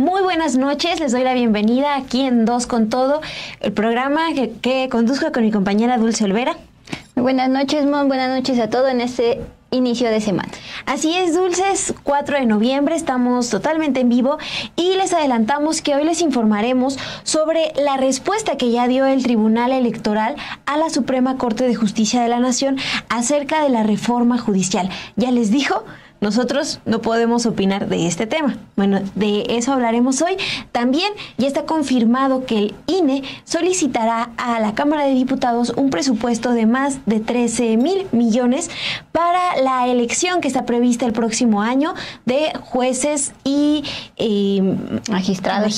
Muy buenas noches, les doy la bienvenida aquí en Dos con Todo, el programa que, conduzco con mi compañera Dulce Olvera. Muy buenas noches, Mon, buenas noches a todos en este inicio de semana. Así es, Dulces, 4 de noviembre, estamos totalmente en vivo y les adelantamos que hoy les informaremos sobre la respuesta que ya dio el Tribunal Electoral a la Suprema Corte de Justicia de la Nación acerca de la reforma judicial. Ya les dijo nosotros no podemos opinar de este tema. Bueno, de eso hablaremos hoy. También ya está confirmado que el INE solicitará a la Cámara de Diputados un presupuesto de más de 13 mil millones para la elección que está prevista el próximo año de jueces y eh, magistrados.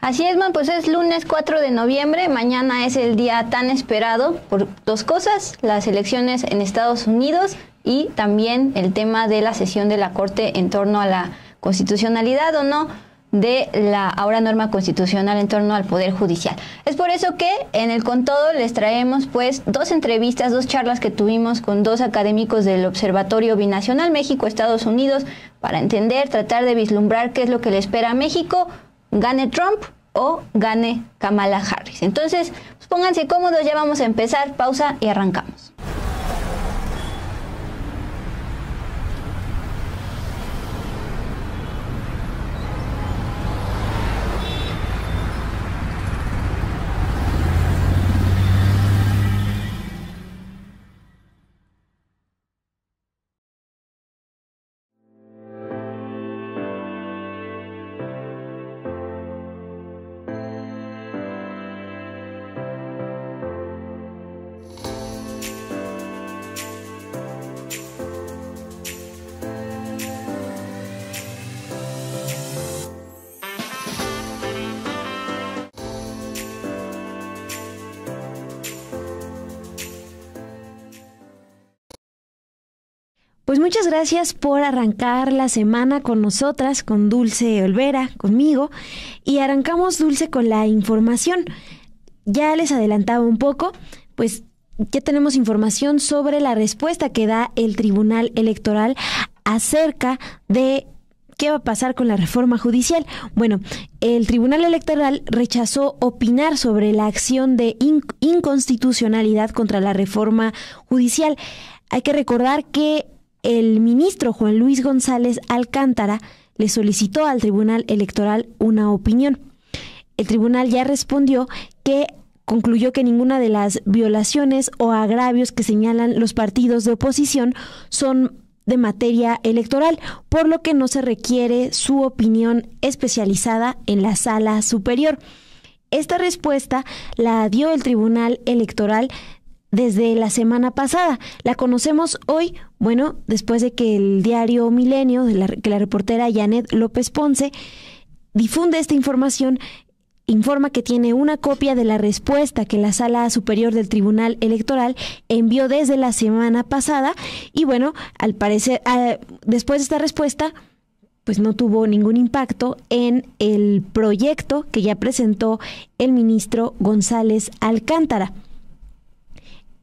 Así es, man, pues es lunes 4 de noviembre, mañana es el día tan esperado por dos cosas, las elecciones en Estados Unidos y también el tema de la sesión de la Corte en torno a la constitucionalidad o no de la ahora norma constitucional en torno al Poder Judicial. Es por eso que en el con todo les traemos pues dos entrevistas, dos charlas que tuvimos con dos académicos del Observatorio Binacional México-Estados Unidos para entender, tratar de vislumbrar qué es lo que le espera a México, gane Trump o gane Kamala Harris. Entonces, pues, pónganse cómodos, ya vamos a empezar, pausa y arrancamos. Pues muchas gracias por arrancar la semana con nosotras, con Dulce Olvera, conmigo, y arrancamos Dulce con la información. Ya les adelantaba un poco, pues ya tenemos información sobre la respuesta que da el Tribunal Electoral acerca de ¿Qué va a pasar con la reforma judicial? Bueno, el Tribunal Electoral rechazó opinar sobre la acción de inconstitucionalidad contra la reforma judicial. Hay que recordar que el ministro Juan Luis González Alcántara le solicitó al Tribunal Electoral una opinión. El tribunal ya respondió que concluyó que ninguna de las violaciones o agravios que señalan los partidos de oposición son de materia electoral, por lo que no se requiere su opinión especializada en la sala superior. Esta respuesta la dio el Tribunal Electoral desde la semana pasada. La conocemos hoy, bueno, después de que el diario Milenio, de la, que la reportera Janet López Ponce difunde esta información, informa que tiene una copia de la respuesta que la Sala Superior del Tribunal Electoral envió desde la semana pasada y bueno, al parecer, ah, después de esta respuesta, pues no tuvo ningún impacto en el proyecto que ya presentó el ministro González Alcántara.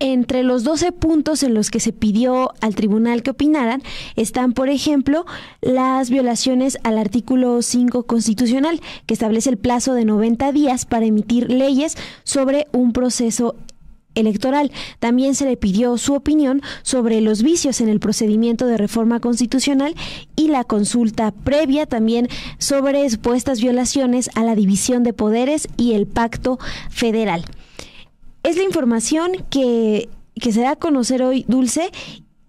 Entre los 12 puntos en los que se pidió al tribunal que opinaran están, por ejemplo, las violaciones al artículo 5 constitucional, que establece el plazo de 90 días para emitir leyes sobre un proceso electoral. También se le pidió su opinión sobre los vicios en el procedimiento de reforma constitucional y la consulta previa también sobre supuestas violaciones a la división de poderes y el pacto federal es la información que, se da a conocer hoy, Dulce,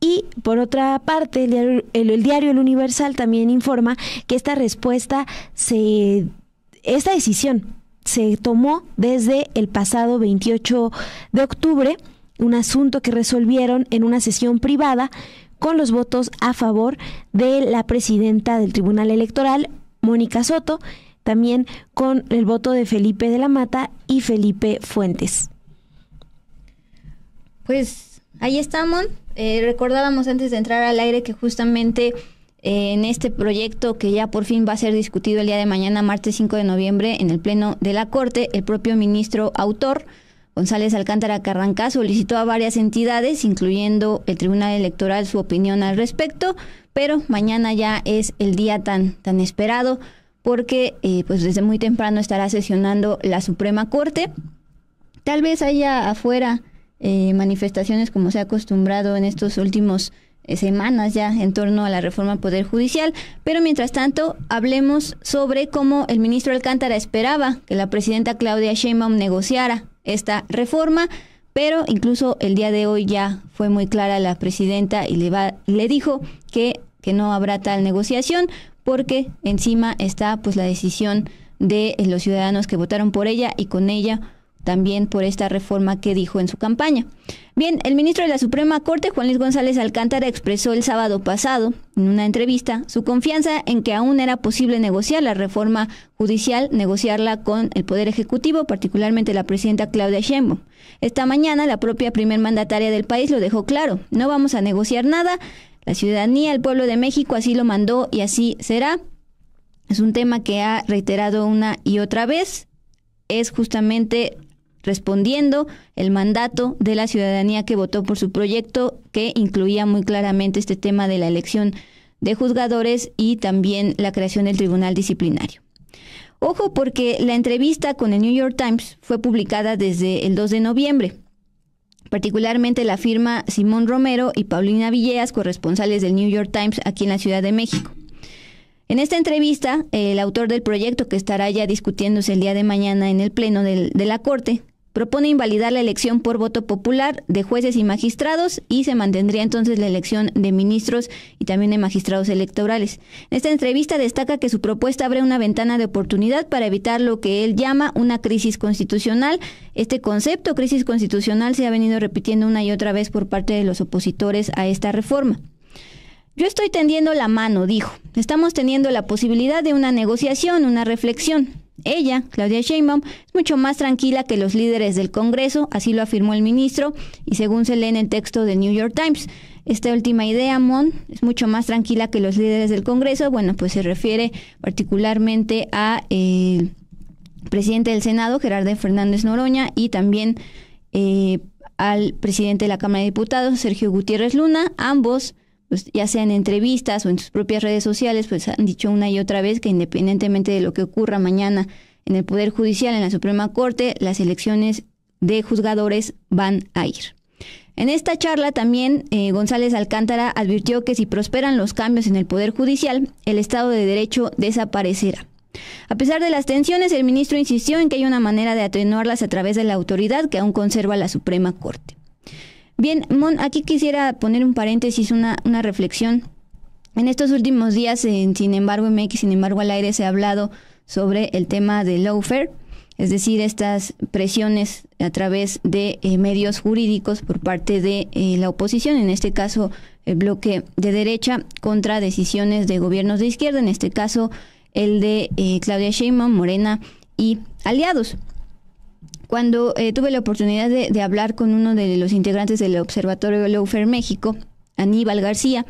y por otra parte, el diario, el, Universal también informa que esta respuesta se esta decisión se tomó desde el pasado 28 de octubre, un asunto que resolvieron en una sesión privada con los votos a favor de la presidenta del Tribunal Electoral, Mónica Soto, también con el voto de Felipe de la Mata y Felipe Fuentes pues ahí estamos. Eh, recordábamos antes de entrar al aire que justamente eh, en este proyecto que ya por fin va a ser discutido el día de mañana, martes 5 de noviembre, en el Pleno de la Corte, el propio ministro autor, González Alcántara Carrancá, solicitó a varias entidades, incluyendo el Tribunal Electoral, su opinión al respecto, pero mañana ya es el día tan, tan esperado porque eh, pues desde muy temprano estará sesionando la Suprema Corte. Tal vez haya afuera eh, manifestaciones como se ha acostumbrado en estos últimos eh, semanas ya en torno a la reforma al Poder Judicial. Pero mientras tanto, hablemos sobre cómo el ministro Alcántara esperaba que la presidenta Claudia Sheinbaum negociara esta reforma. Pero incluso el día de hoy ya fue muy clara la presidenta y le, va, le dijo que, que no habrá tal negociación porque encima está pues la decisión de los ciudadanos que votaron por ella y con ella también por esta reforma que dijo en su campaña. Bien, el ministro de la Suprema Corte, Juan Luis González Alcántara, expresó el sábado pasado, en una entrevista, su confianza en que aún era posible negociar la reforma judicial, negociarla con el Poder Ejecutivo, particularmente la presidenta Claudia Sheinbaum. Esta mañana, la propia primer mandataria del país lo dejó claro, no vamos a negociar nada, la ciudadanía, el pueblo de México así lo mandó y así será. Es un tema que ha reiterado una y otra vez, es justamente respondiendo el mandato de la ciudadanía que votó por su proyecto, que incluía muy claramente este tema de la elección de juzgadores y también la creación del tribunal disciplinario. Ojo porque la entrevista con el New York Times fue publicada desde el 2 de noviembre. Particularmente la firma Simón Romero y Paulina Villegas, corresponsales del New York Times aquí en la Ciudad de México. En esta entrevista, el autor del proyecto que estará ya discutiéndose el día de mañana en el Pleno de la Corte, propone invalidar la elección por voto popular de jueces y magistrados y se mantendría entonces la elección de ministros y también de magistrados electorales. En esta entrevista destaca que su propuesta abre una ventana de oportunidad para evitar lo que él llama una crisis constitucional. Este concepto, crisis constitucional, se ha venido repitiendo una y otra vez por parte de los opositores a esta reforma. Yo estoy tendiendo la mano, dijo. Estamos teniendo la posibilidad de una negociación, una reflexión. Ella, Claudia Sheinbaum, es mucho más tranquila que los líderes del Congreso, así lo afirmó el ministro, y según se lee en el texto del New York Times. Esta última idea, Mon, es mucho más tranquila que los líderes del Congreso, bueno, pues se refiere particularmente a eh, presidente del Senado, Gerardo Fernández Noroña, y también eh, al presidente de la Cámara de Diputados, Sergio Gutiérrez Luna, ambos pues, ya sea en entrevistas o en sus propias redes sociales, pues han dicho una y otra vez que independientemente de lo que ocurra mañana en el Poder Judicial, en la Suprema Corte, las elecciones de juzgadores van a ir. En esta charla también eh, González Alcántara advirtió que si prosperan los cambios en el Poder Judicial, el Estado de Derecho desaparecerá. A pesar de las tensiones, el ministro insistió en que hay una manera de atenuarlas a través de la autoridad que aún conserva la Suprema Corte. Bien, Mon, aquí quisiera poner un paréntesis, una, reflexión. En estos últimos días, Sin embargo MX, Sin embargo al aire, se ha hablado sobre el tema de lawfare, es decir, estas presiones a través de eh, medios jurídicos por parte de eh, la oposición, en este caso el bloque de derecha contra decisiones de gobiernos de izquierda, en este caso el de eh, Claudia Sheinbaum, Morena y aliados cuando eh, tuve la oportunidad de, hablar con uno de los integrantes del Observatorio Lowfer México, Aníbal García,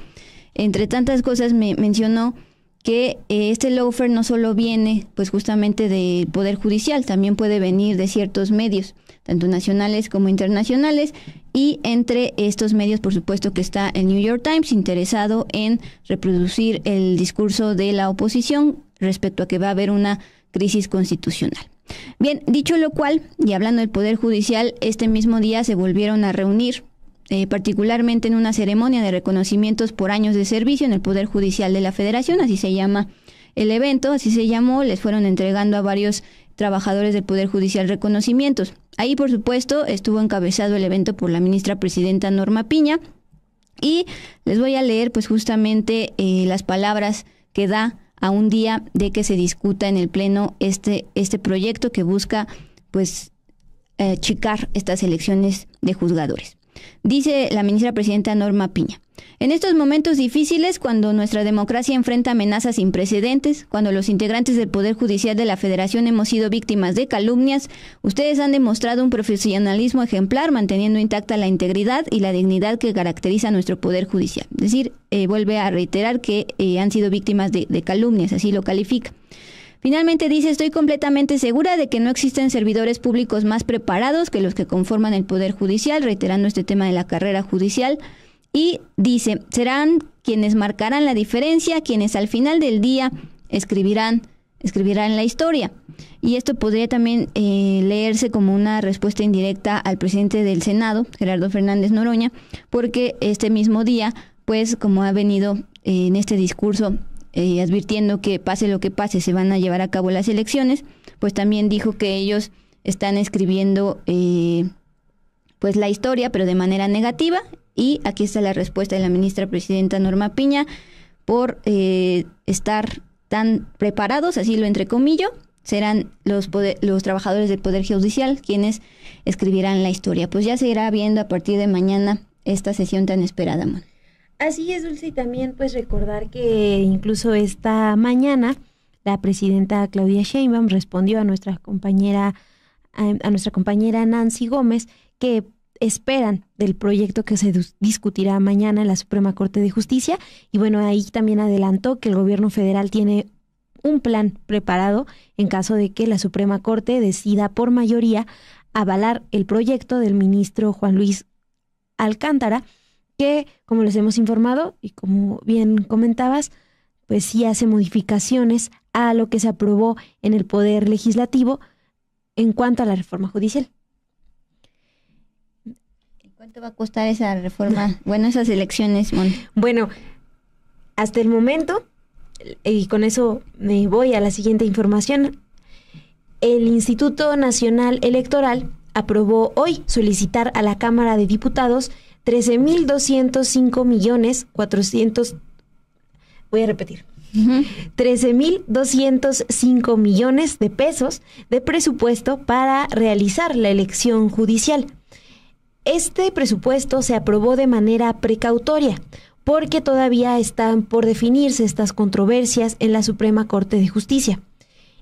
entre tantas cosas me mencionó que eh, este lawfare no solo viene pues justamente del Poder Judicial, también puede venir de ciertos medios, tanto nacionales como internacionales, y entre estos medios por supuesto que está el New York Times interesado en reproducir el discurso de la oposición respecto a que va a haber una crisis constitucional. Bien, dicho lo cual, y hablando del Poder Judicial, este mismo día se volvieron a reunir, eh, particularmente en una ceremonia de reconocimientos por años de servicio en el Poder Judicial de la Federación, así se llama el evento, así se llamó, les fueron entregando a varios trabajadores del Poder Judicial reconocimientos. Ahí, por supuesto, estuvo encabezado el evento por la ministra presidenta Norma Piña y les voy a leer pues justamente eh, las palabras que da a un día de que se discuta en el Pleno este, este proyecto que busca pues eh, chicar estas elecciones de juzgadores. Dice la ministra presidenta Norma Piña. En estos momentos difíciles, cuando nuestra democracia enfrenta amenazas sin precedentes, cuando los integrantes del Poder Judicial de la Federación hemos sido víctimas de calumnias, ustedes han demostrado un profesionalismo ejemplar manteniendo intacta la integridad y la dignidad que caracteriza nuestro Poder Judicial. Es decir, eh, vuelve a reiterar que eh, han sido víctimas de calumnias, así lo califica. Finalmente dice, estoy completamente segura de que no existen servidores públicos más preparados que los que conforman el Poder Judicial, reiterando este tema de la carrera judicial. Y dice, serán quienes marcarán la diferencia, quienes al final del día escribirán, escribirán la historia. Y esto podría también eh, leerse como una respuesta indirecta al presidente del Senado, Gerardo Fernández Noroña, porque este mismo día, pues como ha venido eh, en este discurso eh, advirtiendo que pase lo que pase se van a llevar a cabo las elecciones, pues también dijo que ellos están escribiendo eh, pues la historia, pero de manera negativa. Y aquí está la respuesta de la ministra presidenta Norma Piña por eh, estar tan preparados, así lo entrecomillo, serán los, los trabajadores del Poder Judicial quienes escribirán la historia. Pues ya se irá viendo a partir de mañana esta sesión tan esperada, Así es, Dulce, y también pues recordar que incluso esta mañana la presidenta Claudia Sheinbaum respondió a nuestra compañera a nuestra compañera Nancy Gómez que esperan del proyecto que se discutirá mañana en la Suprema Corte de Justicia y bueno, ahí también adelantó que el gobierno federal tiene un plan preparado en caso de que la Suprema Corte decida por mayoría avalar el proyecto del ministro Juan Luis Alcántara como les hemos informado y como bien comentabas, pues sí hace modificaciones a lo que se aprobó en el Poder Legislativo en cuanto a la reforma judicial. ¿Cuánto va a costar esa reforma? Bueno, esas elecciones, Bueno, hasta el momento, y con eso me voy a la siguiente información, el Instituto Nacional Electoral aprobó hoy solicitar a la Cámara de Diputados 13.205 millones 400... Voy a repetir. mil doscientos 13.205 millones de pesos de presupuesto para realizar la elección judicial. Este presupuesto se aprobó de manera precautoria porque todavía están por definirse estas controversias en la Suprema Corte de Justicia.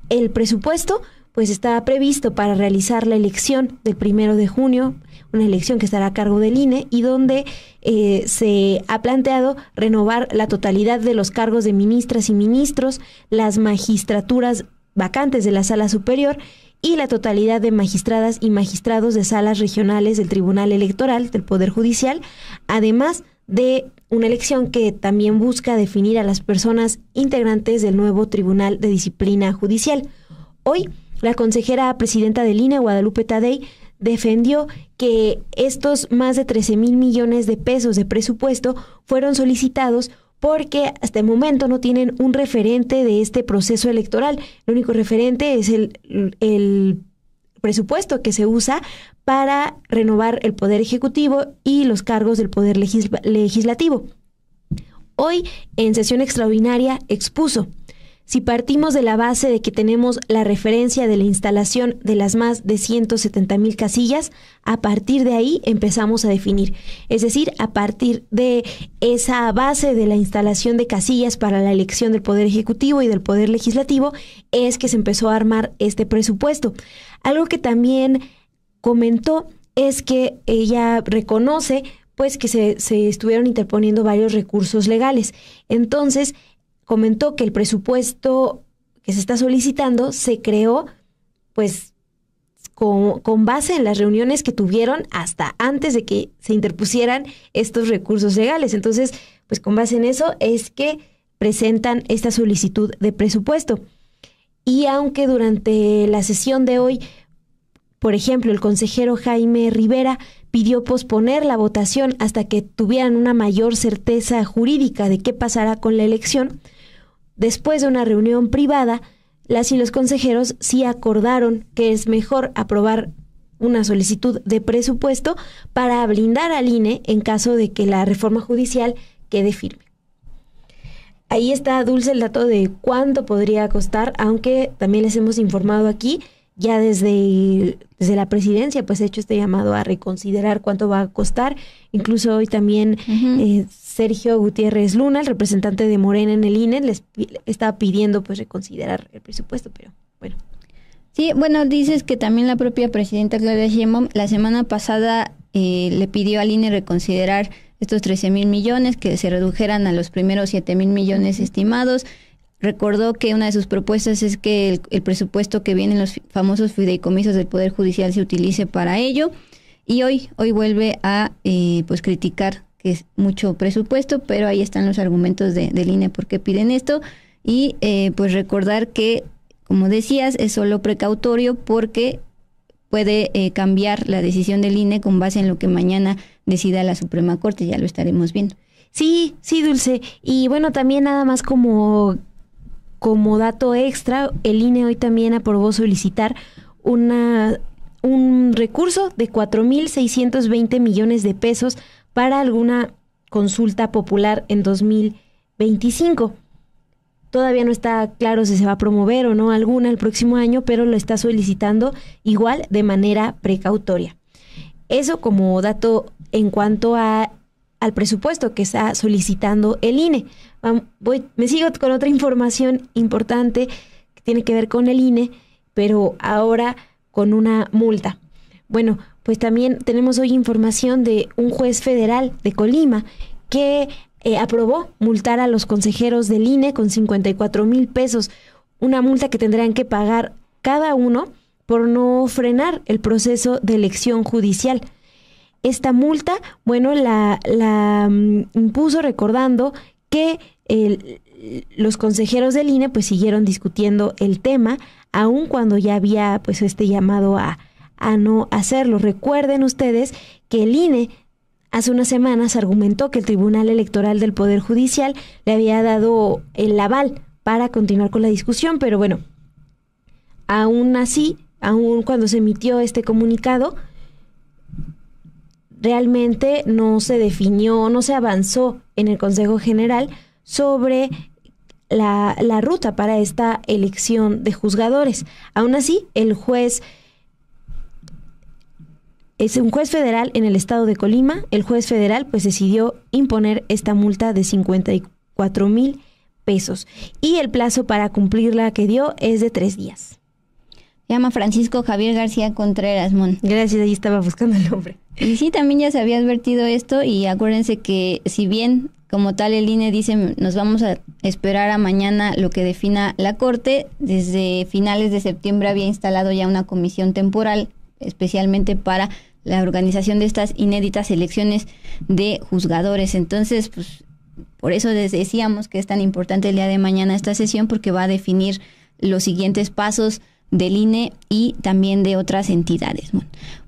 El presupuesto pues estaba previsto para realizar la elección del primero de junio una elección que estará a cargo del INE y donde eh, se ha planteado renovar la totalidad de los cargos de ministras y ministros, las magistraturas vacantes de la sala superior y la totalidad de magistradas y magistrados de salas regionales del Tribunal Electoral del Poder Judicial, además de una elección que también busca definir a las personas integrantes del nuevo Tribunal de Disciplina Judicial. Hoy, la consejera presidenta del INE, Guadalupe Tadei, defendió que estos más de 13 mil millones de pesos de presupuesto fueron solicitados porque hasta el momento no tienen un referente de este proceso electoral. El único referente es el, el presupuesto que se usa para renovar el Poder Ejecutivo y los cargos del Poder Legislativo. Hoy, en sesión extraordinaria, expuso si partimos de la base de que tenemos la referencia de la instalación de las más de 170 mil casillas, a partir de ahí empezamos a definir. Es decir, a partir de esa base de la instalación de casillas para la elección del Poder Ejecutivo y del Poder Legislativo, es que se empezó a armar este presupuesto. Algo que también comentó es que ella reconoce pues que se, se estuvieron interponiendo varios recursos legales. Entonces, comentó que el presupuesto que se está solicitando se creó pues con, con, base en las reuniones que tuvieron hasta antes de que se interpusieran estos recursos legales. Entonces, pues con base en eso es que presentan esta solicitud de presupuesto. Y aunque durante la sesión de hoy, por ejemplo, el consejero Jaime Rivera pidió posponer la votación hasta que tuvieran una mayor certeza jurídica de qué pasará con la elección, Después de una reunión privada, las y los consejeros sí acordaron que es mejor aprobar una solicitud de presupuesto para blindar al INE en caso de que la reforma judicial quede firme. Ahí está dulce el dato de cuánto podría costar, aunque también les hemos informado aquí ya desde, desde la presidencia, pues he hecho este llamado a reconsiderar cuánto va a costar. Incluso hoy también eh, Sergio Gutiérrez Luna, el representante de Morena en el INE, les estaba pidiendo pues reconsiderar el presupuesto, pero bueno. Sí, bueno, dices que también la propia presidenta Claudia Sheinbaum la semana pasada eh, le pidió al INE reconsiderar estos 13 mil millones, que se redujeran a los primeros 7 mil millones estimados, Recordó que una de sus propuestas es que el, presupuesto que viene los famosos fideicomisos del Poder Judicial se utilice para ello. Y hoy, hoy vuelve a eh, pues criticar que es mucho presupuesto, pero ahí están los argumentos de, de línea por qué piden esto. Y eh, pues recordar que, como decías, es solo precautorio porque puede eh, cambiar la decisión del INE con base en lo que mañana decida la Suprema Corte, ya lo estaremos viendo. Sí, sí, Dulce. Y bueno, también nada más como como dato extra, el INE hoy también aprobó solicitar una, un recurso de 4.620 millones de pesos para alguna consulta popular en 2025. Todavía no está claro si se va a promover o no alguna el próximo año, pero lo está solicitando igual de manera precautoria. Eso como dato en cuanto a al presupuesto que está solicitando el INE. Voy, me sigo con otra información importante que tiene que ver con el INE, pero ahora con una multa. Bueno, pues también tenemos hoy información de un juez federal de Colima que eh, aprobó multar a los consejeros del INE con 54 mil pesos, una multa que tendrían que pagar cada uno por no frenar el proceso de elección judicial. Esta multa, bueno, la, mm, impuso recordando que los consejeros del INE pues siguieron discutiendo el tema, aun cuando ya había pues este llamado a, a no hacerlo. Recuerden ustedes que el INE hace unas semanas argumentó que el Tribunal Electoral del Poder Judicial le había dado el aval para continuar con la discusión, pero bueno, aún así, aún cuando se emitió este comunicado, realmente no se definió, no se avanzó en el Consejo General sobre la, ruta para esta elección de juzgadores. Aún así, el juez es un juez federal en el estado de Colima. El juez federal pues decidió imponer esta multa de 54 mil pesos y el plazo para cumplirla que dio es de tres días. Llama Francisco Javier García Contreras Mon. Gracias, ahí estaba buscando el nombre. Y sí, también ya se había advertido esto y acuérdense que si bien como tal el INE dice nos vamos a esperar a mañana lo que defina la Corte, desde finales de septiembre había instalado ya una comisión temporal especialmente para la organización de estas inéditas elecciones de juzgadores. Entonces, pues por eso les decíamos que es tan importante el día de mañana esta sesión porque va a definir los siguientes pasos del INE y también de otras entidades.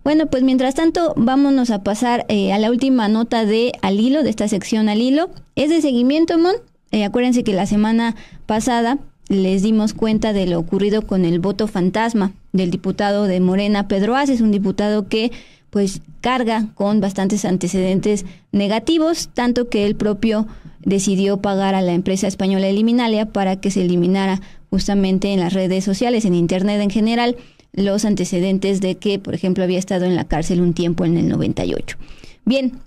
Bueno, pues mientras tanto, vámonos a pasar eh, a la última nota de Al Hilo, de esta sección Al Hilo. Es de seguimiento, Mon. Eh, acuérdense que la semana pasada les dimos cuenta de lo ocurrido con el voto fantasma del diputado de Morena, Pedro es un diputado que pues carga con bastantes antecedentes negativos, tanto que él propio decidió pagar a la empresa española Eliminalia para que se eliminara justamente en las redes sociales, en Internet en general, los antecedentes de que, por ejemplo, había estado en la cárcel un tiempo en el 98. Bien,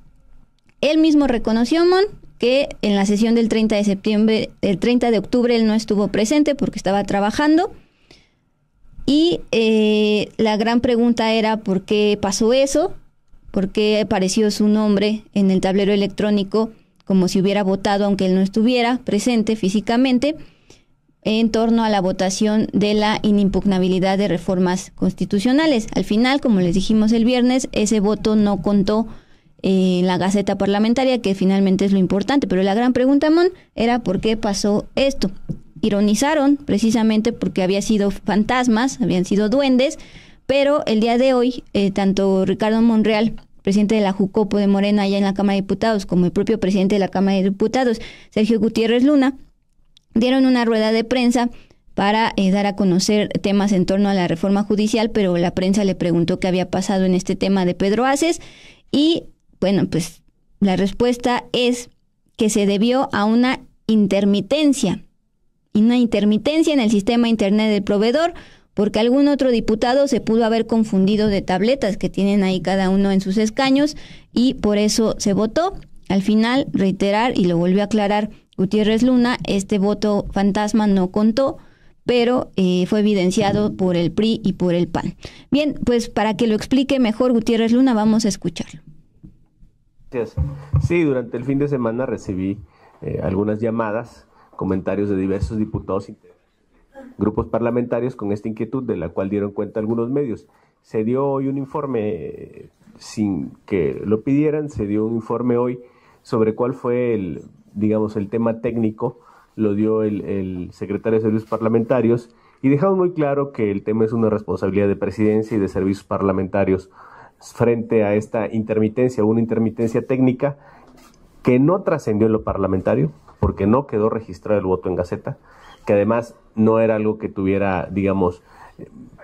él mismo reconoció, Mon, que en la sesión del 30 de septiembre, 30 de octubre, él no estuvo presente porque estaba trabajando. Y eh, la gran pregunta era por qué pasó eso, por qué apareció su nombre en el tablero electrónico como si hubiera votado aunque él no estuviera presente físicamente en torno a la votación de la inimpugnabilidad de reformas constitucionales. Al final, como les dijimos el viernes, ese voto no contó en eh, la Gaceta Parlamentaria, que finalmente es lo importante. Pero la gran pregunta, Mon, era por qué pasó esto. Ironizaron precisamente porque había sido fantasmas, habían sido duendes, pero el día de hoy, eh, tanto Ricardo Monreal, presidente de la Jucopo de Morena allá en la Cámara de Diputados, como el propio presidente de la Cámara de Diputados, Sergio Gutiérrez Luna, dieron una rueda de prensa para eh, dar a conocer temas en torno a la reforma judicial, pero la prensa le preguntó qué había pasado en este tema de Pedro Aces y bueno, pues la respuesta es que se debió a una intermitencia, una intermitencia en el sistema internet del proveedor, porque algún otro diputado se pudo haber confundido de tabletas que tienen ahí cada uno en sus escaños y por eso se votó. Al final, reiterar y lo volvió a aclarar Gutiérrez Luna, este voto fantasma no contó, pero eh, fue evidenciado por el PRI y por el PAN. Bien, pues para que lo explique mejor Gutiérrez Luna, vamos a escucharlo. Sí, durante el fin de semana recibí eh, algunas llamadas, comentarios de diversos diputados, y grupos parlamentarios con esta inquietud de la cual dieron cuenta algunos medios. Se dio hoy un informe, sin que lo pidieran, se dio un informe hoy sobre cuál fue el digamos, el tema técnico lo dio el, el secretario de Servicios Parlamentarios y dejamos muy claro que el tema es una responsabilidad de presidencia y de servicios parlamentarios frente a esta intermitencia, una intermitencia técnica que no trascendió en lo parlamentario, porque no quedó registrado el voto en Gaceta, que además no era algo que tuviera, digamos,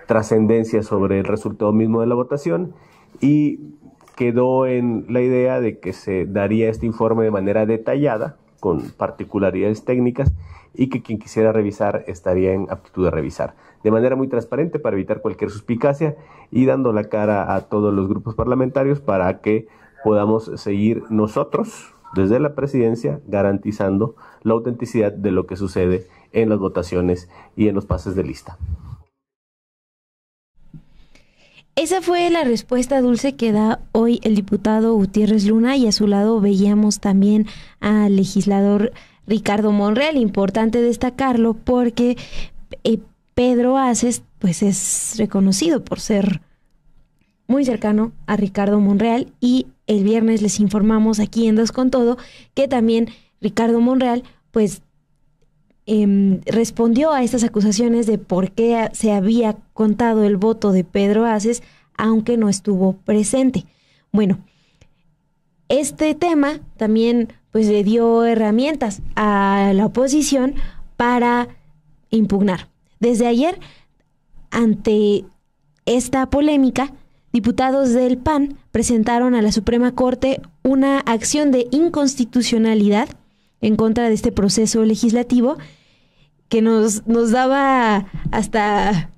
trascendencia sobre el resultado mismo de la votación, y quedó en la idea de que se daría este informe de manera detallada, con particularidades técnicas y que quien quisiera revisar estaría en aptitud de revisar. De manera muy transparente para evitar cualquier suspicacia y dando la cara a todos los grupos parlamentarios para que podamos seguir nosotros desde la presidencia garantizando la autenticidad de lo que sucede en las votaciones y en los pases de lista. Esa fue la respuesta dulce que da hoy el diputado Gutiérrez Luna y a su lado veíamos también al legislador Ricardo Monreal. Importante destacarlo porque eh, Pedro Aces pues es reconocido por ser muy cercano a Ricardo Monreal y el viernes les informamos aquí en Dos con Todo que también Ricardo Monreal pues Em, respondió a estas acusaciones de por qué se había contado el voto de Pedro Aces, aunque no estuvo presente. Bueno, este tema también pues le dio herramientas a la oposición para impugnar. Desde ayer, ante esta polémica, diputados del PAN presentaron a la Suprema Corte una acción de inconstitucionalidad en contra de este proceso legislativo que nos, nos daba hasta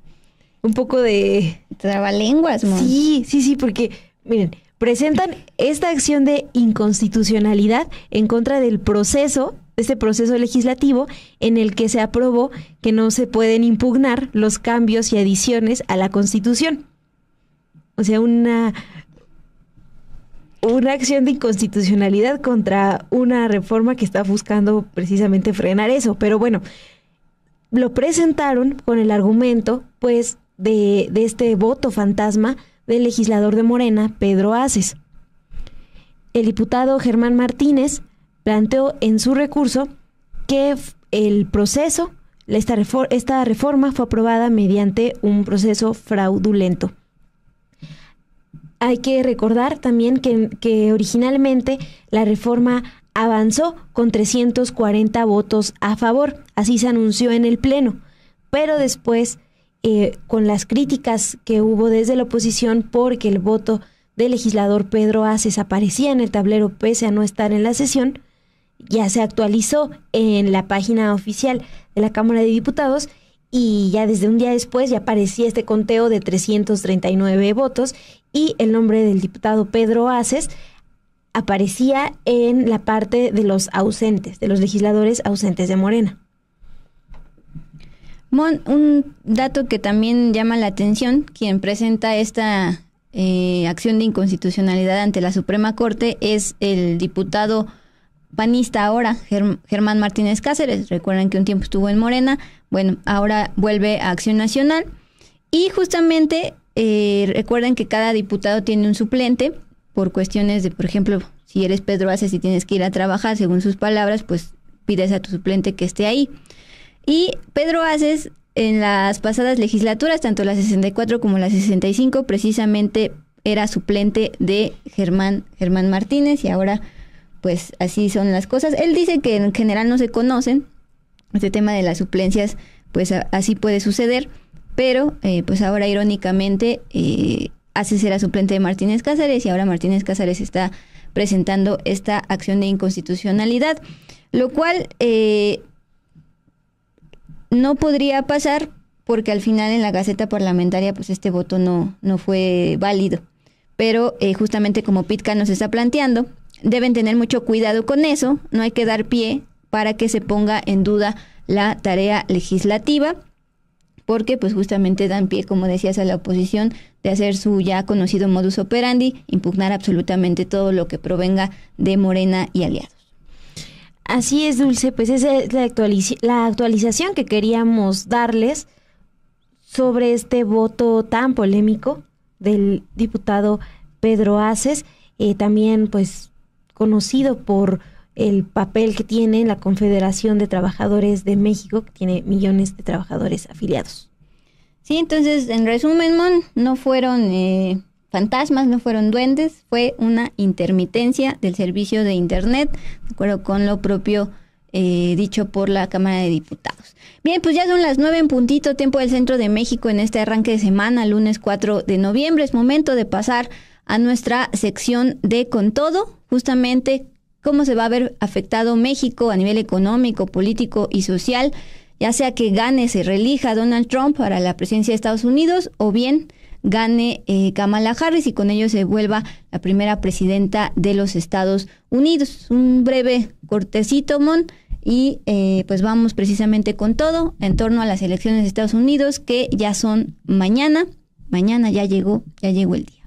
un poco de... lenguas, ¿no? Sí, sí, sí, porque, miren, presentan esta acción de inconstitucionalidad en contra del proceso, de este proceso legislativo en el que se aprobó que no se pueden impugnar los cambios y adiciones a la Constitución. O sea, una una acción de inconstitucionalidad contra una reforma que está buscando precisamente frenar eso. Pero bueno, lo presentaron con el argumento, pues, de, de este voto fantasma del legislador de Morena, Pedro Aces. El diputado Germán Martínez planteó en su recurso que el proceso, esta, reforma fue aprobada mediante un proceso fraudulento hay que recordar también que, originalmente la reforma avanzó con 340 votos a favor, así se anunció en el Pleno, pero después, eh, con las críticas que hubo desde la oposición porque el voto del legislador Pedro Aces aparecía en el tablero pese a no estar en la sesión, ya se actualizó en la página oficial de la Cámara de Diputados y ya desde un día después ya aparecía este conteo de 339 votos y el nombre del diputado Pedro Aces aparecía en la parte de los ausentes, de los legisladores ausentes de Morena. un dato que también llama la atención, quien presenta esta eh, acción de inconstitucionalidad ante la Suprema Corte es el diputado panista ahora, Germán Martínez Cáceres. Recuerdan que un tiempo estuvo en Morena, bueno, ahora vuelve a Acción Nacional. Y justamente eh, recuerden que cada diputado tiene un suplente por cuestiones de, por ejemplo, si eres Pedro Aces y tienes que ir a trabajar, según sus palabras, pues pides a tu suplente que esté ahí. Y Pedro Aces, en las pasadas legislaturas, tanto la 64 como la 65, precisamente era suplente de Germán, Germán Martínez y ahora pues así son las cosas. Él dice que en general no se conocen, este tema de las suplencias pues así puede suceder, pero, eh, pues ahora irónicamente, hace eh, ser a suplente de Martínez Cáceres y ahora Martínez Cáceres está presentando esta acción de inconstitucionalidad, lo cual eh, no podría pasar porque al final en la Gaceta Parlamentaria pues este voto no, fue válido. Pero justamente como Pitca nos está planteando, deben tener mucho cuidado con eso, no hay que dar pie para que se ponga en duda la tarea legislativa porque pues justamente dan pie, como decías, a la oposición de hacer su ya conocido modus operandi, impugnar absolutamente todo lo que provenga de Morena y aliados. Así es, Dulce, pues esa es la, la actualización que queríamos darles sobre este voto tan polémico del diputado Pedro Aces, eh, también pues conocido por el papel que tiene la Confederación de Trabajadores de México, que tiene millones de trabajadores afiliados. Sí, entonces, en resumen, Mon, no fueron eh, fantasmas, no fueron duendes, fue una intermitencia del servicio de Internet, de acuerdo con lo propio eh, dicho por la Cámara de Diputados. Bien, pues ya son las nueve en puntito, tiempo del Centro de México en este arranque de semana, lunes 4 de noviembre. Es momento de pasar a nuestra sección de Con Todo, justamente cómo se va a ver afectado México a nivel económico, político y social, ya sea que gane, se relija Donald Trump para la presidencia de Estados Unidos o bien gane eh, Kamala Harris y con ello se vuelva la primera presidenta de los Estados Unidos. Un breve cortecito, Mon, y eh, pues vamos precisamente con todo en torno a las elecciones de Estados Unidos que ya son mañana. Mañana ya llegó, ya llegó el día.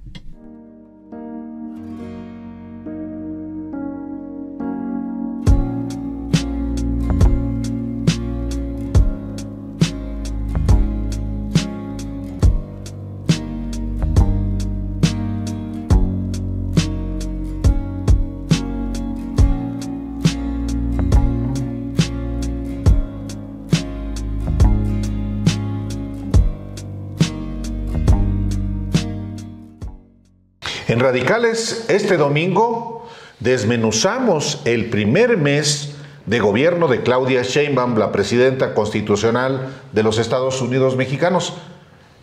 En Radicales, este domingo desmenuzamos el primer mes de gobierno de Claudia Sheinbaum, la presidenta constitucional de los Estados Unidos mexicanos.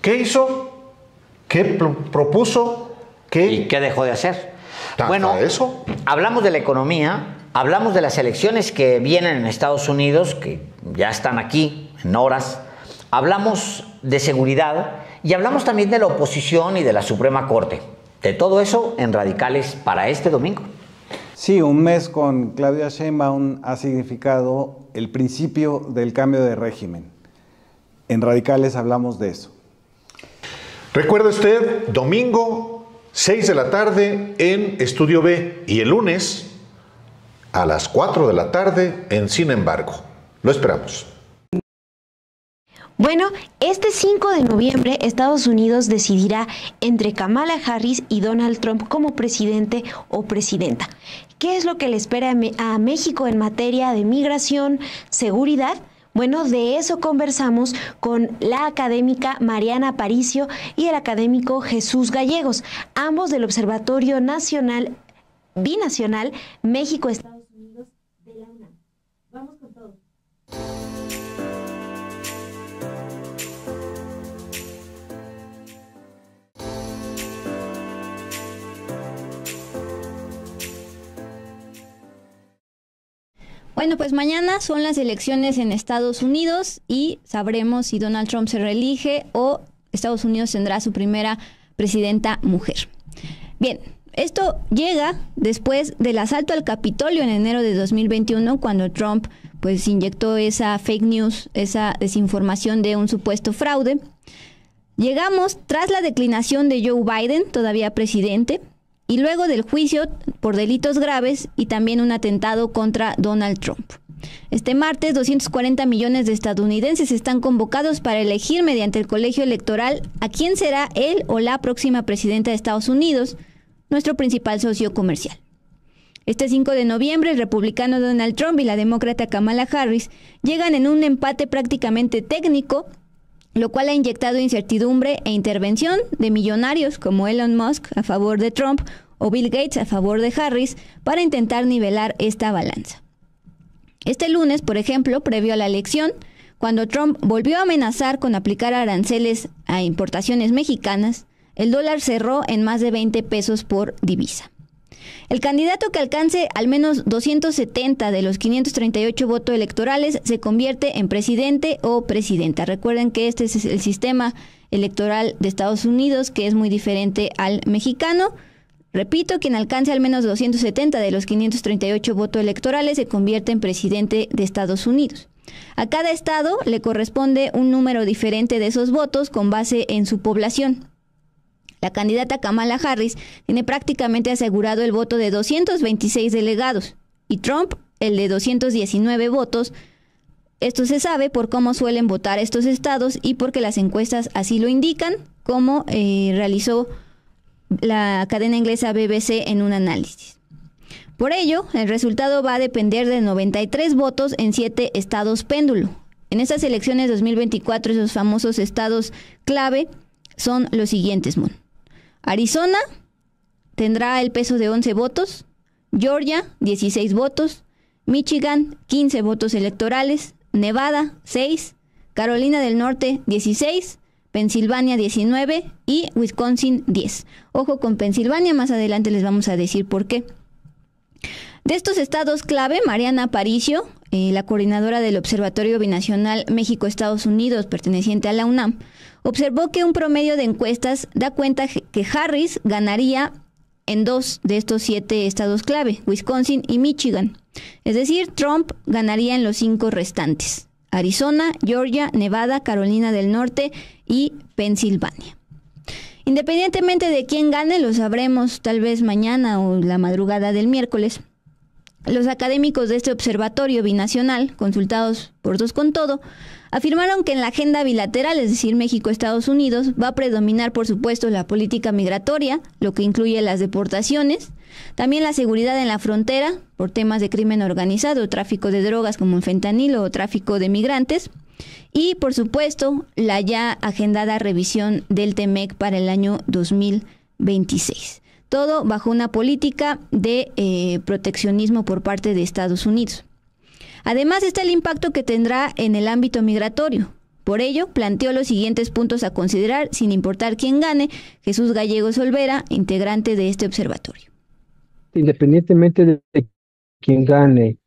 ¿Qué hizo? ¿Qué propuso? ¿Qué... ¿Y qué dejó de hacer? Bueno, eso? hablamos de la economía, hablamos de las elecciones que vienen en Estados Unidos, que ya están aquí en horas, hablamos de seguridad y hablamos también de la oposición y de la Suprema Corte. De todo eso en Radicales para este domingo. Sí, un mes con Claudia Sheinbaum ha significado el principio del cambio de régimen. En Radicales hablamos de eso. Recuerde usted, domingo 6 de la tarde en Estudio B y el lunes a las 4 de la tarde en Sin embargo. Lo esperamos. Bueno, este 5 de noviembre Estados Unidos decidirá entre Kamala Harris y Donald Trump como presidente o presidenta. ¿Qué es lo que le espera a México en materia de migración, seguridad? Bueno, de eso conversamos con la académica Mariana Paricio y el académico Jesús Gallegos, ambos del Observatorio Nacional Binacional México-Estados Unidos de la UNAM. Vamos con todo. Bueno, pues mañana son las elecciones en Estados Unidos y sabremos si Donald Trump se reelige o Estados Unidos tendrá su primera presidenta mujer. Bien, esto llega después del asalto al Capitolio en enero de 2021, cuando Trump pues inyectó esa fake news, esa desinformación de un supuesto fraude. Llegamos tras la declinación de Joe Biden, todavía presidente, y luego del juicio por delitos graves y también un atentado contra Donald Trump. Este martes, 240 millones de estadounidenses están convocados para elegir mediante el colegio electoral a quién será él o la próxima presidenta de Estados Unidos, nuestro principal socio comercial. Este 5 de noviembre, el republicano Donald Trump y la demócrata Kamala Harris llegan en un empate prácticamente técnico lo cual ha inyectado incertidumbre e intervención de millonarios como Elon Musk a favor de Trump o Bill Gates a favor de Harris para intentar nivelar esta balanza. Este lunes, por ejemplo, previo a la elección, cuando Trump volvió a amenazar con aplicar aranceles a importaciones mexicanas, el dólar cerró en más de 20 pesos por divisa. El candidato que alcance al menos 270 de los 538 votos electorales se convierte en presidente o presidenta. Recuerden que este es el sistema electoral de Estados Unidos que es muy diferente al mexicano. Repito, quien alcance al menos 270 de los 538 votos electorales se convierte en presidente de Estados Unidos. A cada estado le corresponde un número diferente de esos votos con base en su población. La candidata Kamala Harris tiene prácticamente asegurado el voto de 226 delegados y Trump el de 219 votos. Esto se sabe por cómo suelen votar estos estados y porque las encuestas así lo indican, como eh, realizó la cadena inglesa BBC en un análisis. Por ello, el resultado va a depender de 93 votos en 7 estados péndulo. En estas elecciones 2024, esos famosos estados clave son los siguientes, Arizona tendrá el peso de 11 votos, Georgia 16 votos, Michigan 15 votos electorales, Nevada 6, Carolina del Norte 16, Pensilvania 19 y Wisconsin 10. Ojo con Pensilvania, más adelante les vamos a decir por qué. De estos estados clave, Mariana Paricio, eh, la coordinadora del Observatorio Binacional México-Estados Unidos perteneciente a la UNAM, observó que un promedio de encuestas da cuenta que Harris ganaría en dos de estos siete estados clave, Wisconsin y Michigan. Es decir, Trump ganaría en los cinco restantes, Arizona, Georgia, Nevada, Carolina del Norte y Pensilvania. Independientemente de quién gane, lo sabremos tal vez mañana o la madrugada del miércoles. Los académicos de este observatorio binacional, consultados por Dos con Todo, afirmaron que en la agenda bilateral, es decir, México-Estados Unidos, va a predominar, por supuesto, la política migratoria, lo que incluye las deportaciones, también la seguridad en la frontera, por temas de crimen organizado, tráfico de drogas como el fentanilo o tráfico de migrantes, y, por supuesto, la ya agendada revisión del TEMEC para el año 2026. Todo bajo una política de eh, proteccionismo por parte de Estados Unidos. Además está el impacto que tendrá en el ámbito migratorio. Por ello, planteó los siguientes puntos a considerar, sin importar quién gane, Jesús Gallegos Olvera, integrante de este observatorio. Independientemente de quién gane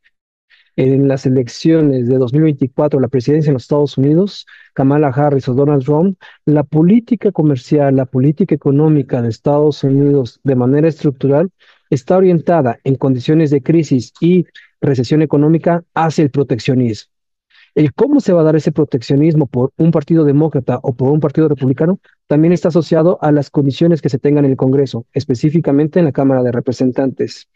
en las elecciones de 2024, la presidencia en los Estados Unidos, Kamala Harris o Donald Trump, la política comercial, la política económica de Estados Unidos de manera estructural está orientada en condiciones de crisis y recesión económica hacia el proteccionismo. El cómo se va a dar ese proteccionismo por un partido demócrata o por un partido republicano también está asociado a las condiciones que se tengan en el Congreso, específicamente en la Cámara de Representantes.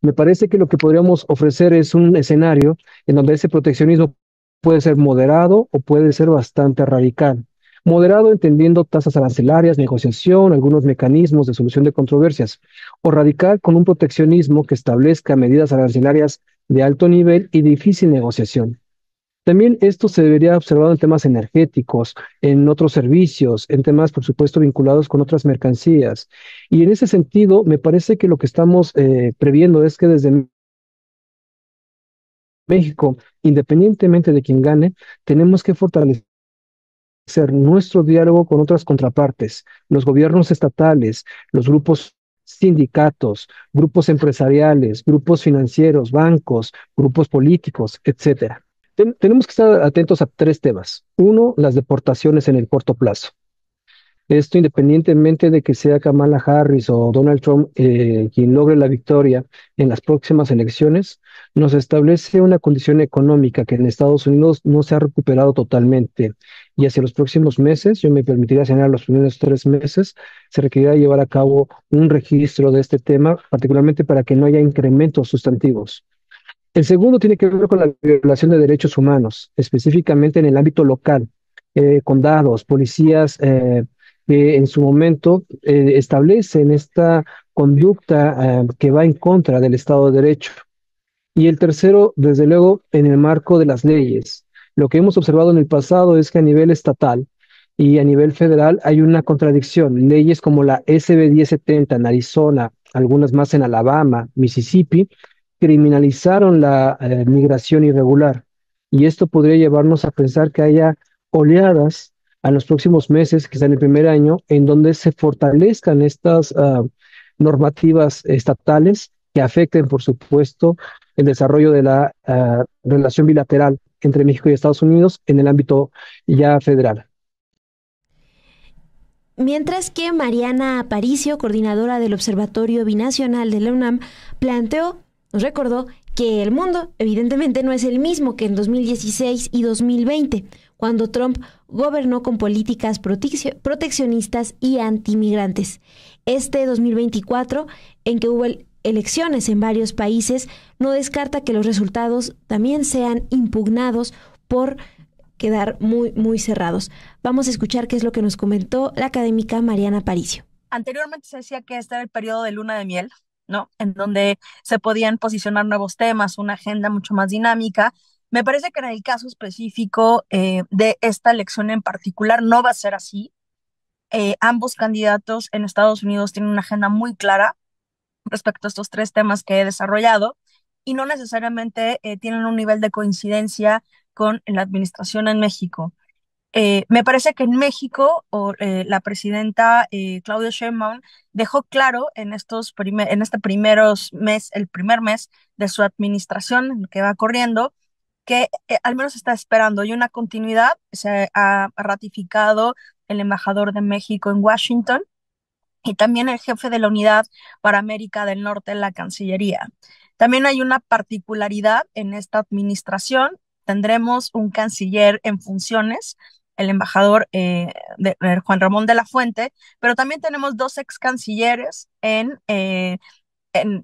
Me parece que lo que podríamos ofrecer es un escenario en donde ese proteccionismo puede ser moderado o puede ser bastante radical moderado entendiendo tasas arancelarias, negociación, algunos mecanismos de solución de controversias, o radical con un proteccionismo que establezca medidas arancelarias de alto nivel y difícil negociación. También esto se debería observar en temas energéticos, en otros servicios, en temas, por supuesto, vinculados con otras mercancías. Y en ese sentido, me parece que lo que estamos eh, previendo es que desde México, independientemente de quien gane, tenemos que fortalecer ser nuestro diálogo con otras contrapartes, los gobiernos estatales, los grupos sindicatos, grupos empresariales, grupos financieros, bancos, grupos políticos, etcétera. tenemos que estar atentos a tres temas. Uno, las deportaciones en el corto plazo. Esto independientemente de que sea Kamala Harris o Donald Trump eh, quien logre la victoria en las próximas elecciones, nos establece una condición económica que en Estados Unidos no se ha recuperado totalmente y hacia los próximos meses, yo me permitiría señalar los primeros tres meses, se requerirá llevar a cabo un registro de este tema, particularmente para que no haya incrementos sustantivos. El segundo tiene que ver con la violación de derechos humanos, específicamente en el ámbito local, eh, condados, policías eh, que en su momento eh, establecen esta conducta que va en contra del Estado de Derecho. Y el tercero, desde luego, en el marco de las leyes, lo que hemos observado en el pasado es que a nivel estatal y a nivel federal hay una contradicción. Leyes como la SB 1070 en Arizona, algunas más en Alabama, Mississippi, criminalizaron la eh, migración irregular. Y esto podría llevarnos a pensar que haya oleadas a los próximos meses, que en el primer año, en donde se fortalezcan estas ah, normativas estatales que afecten, por supuesto, el desarrollo de la ah, relación bilateral entre México y Estados Unidos en el ámbito ya federal. Mientras que Mariana Aparicio, coordinadora del Observatorio Binacional de la UNAM, planteó, nos recordó, que el mundo evidentemente no es el mismo que en 2016 y 2020, cuando Trump gobernó con políticas proteccionistas y antimigrantes. Este 2024, en que hubo el elecciones en varios países, no descarta que los resultados también sean impugnados por quedar muy, muy cerrados. Vamos a escuchar qué es lo que nos comentó la académica Mariana Paricio. Anteriormente se decía que este era el periodo de luna de miel, ¿no? En donde se podían posicionar nuevos temas, una agenda mucho más dinámica. Me parece que en el caso específico eh, de esta elección en particular no va a ser así. Eh, ambos candidatos en Estados Unidos tienen una agenda muy clara respecto a estos tres temas que he desarrollado y no necesariamente eh, tienen un nivel de coincidencia con la administración en México. Eh, me parece que en México o, eh, la presidenta Claudia Sheinbaum dejó claro en estos en este primeros mes, el primer mes de su administración, que va corriendo, que al menos está esperando y una continuidad. Se ha ratificado el embajador de México en Washington y también el jefe de la unidad para América del Norte en la Cancillería. También hay una particularidad en esta administración. Tendremos un canciller en funciones, el embajador eh, eh, Juan Ramón de la Fuente, pero también tenemos dos ex cancilleres en, eh,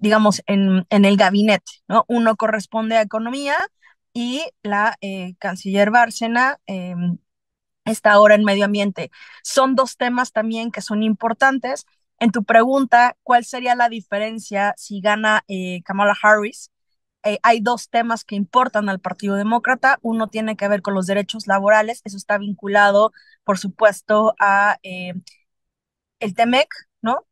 digamos, en, el gabinete. ¿no? Uno corresponde a economía y la canciller Bárcena em, está ahora en medio ambiente. Son dos temas también que son importantes. En tu pregunta, ¿cuál sería la diferencia si gana eh, Kamala Harris? Eh, hay dos temas que importan al Partido Demócrata. Uno tiene que ver con los derechos laborales. Eso está vinculado, por supuesto, a eh, el TEMEC, ¿no?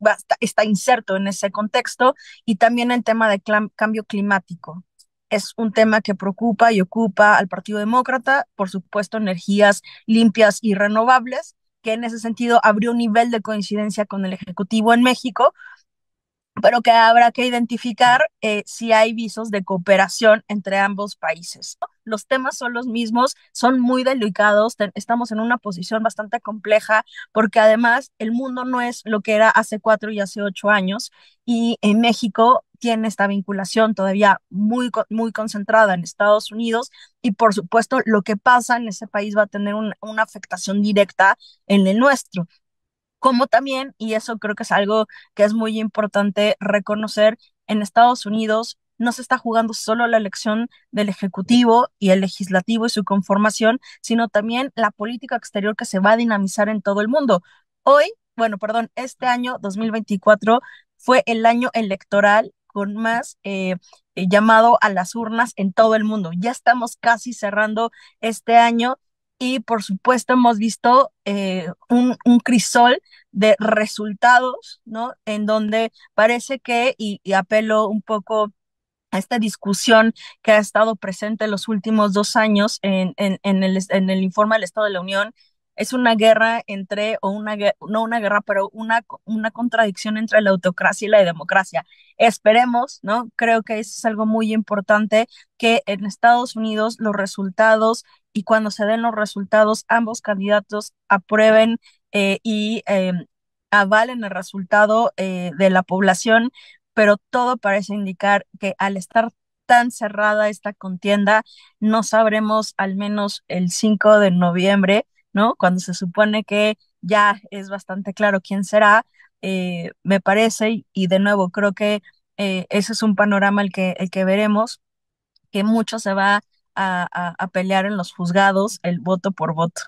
Está, está, inserto en ese contexto. Y también el tema de cambio climático, es un tema que preocupa y ocupa al Partido Demócrata, por supuesto, energías limpias y renovables, que en ese sentido abrió un nivel de coincidencia con el Ejecutivo en México, pero que habrá que identificar eh, si hay visos de cooperación entre ambos países. Los temas son los mismos, son muy delicados, estamos en una posición bastante compleja porque además el mundo no es lo que era hace cuatro y hace ocho años y en México tiene esta vinculación todavía muy, muy concentrada en Estados Unidos y por supuesto lo que pasa en ese país va a tener una afectación directa en el nuestro. Como también, y eso creo que es algo que es muy importante reconocer, en Estados Unidos no se está jugando solo la elección del Ejecutivo y el Legislativo y su conformación, sino también la política exterior que se va a dinamizar en todo el mundo. Hoy, bueno, perdón, este año 2024 fue el año electoral con más eh, eh, llamado a las urnas en todo el mundo. Ya estamos casi cerrando este año y por supuesto hemos visto eh, un, crisol de resultados, ¿no? En donde parece que, y, apelo un poco a esta discusión que ha estado presente los últimos dos años en el informe del Estado de la Unión, es una guerra entre, o una, no una guerra, pero una, una contradicción entre la autocracia y la democracia. Esperemos, ¿no? Creo que eso es algo muy importante, que en Estados Unidos los resultados y cuando se den los resultados, ambos candidatos aprueben eh, y em, avalen el resultado eh, de la población, pero todo parece indicar que al estar tan cerrada esta contienda, no sabremos al menos el 5 de noviembre ¿no? Cuando se supone que ya es bastante claro quién será, eh, me parece, y de nuevo creo que eh, ese es un panorama el que, el que veremos, que mucho se va a, a pelear en los juzgados el voto por voto.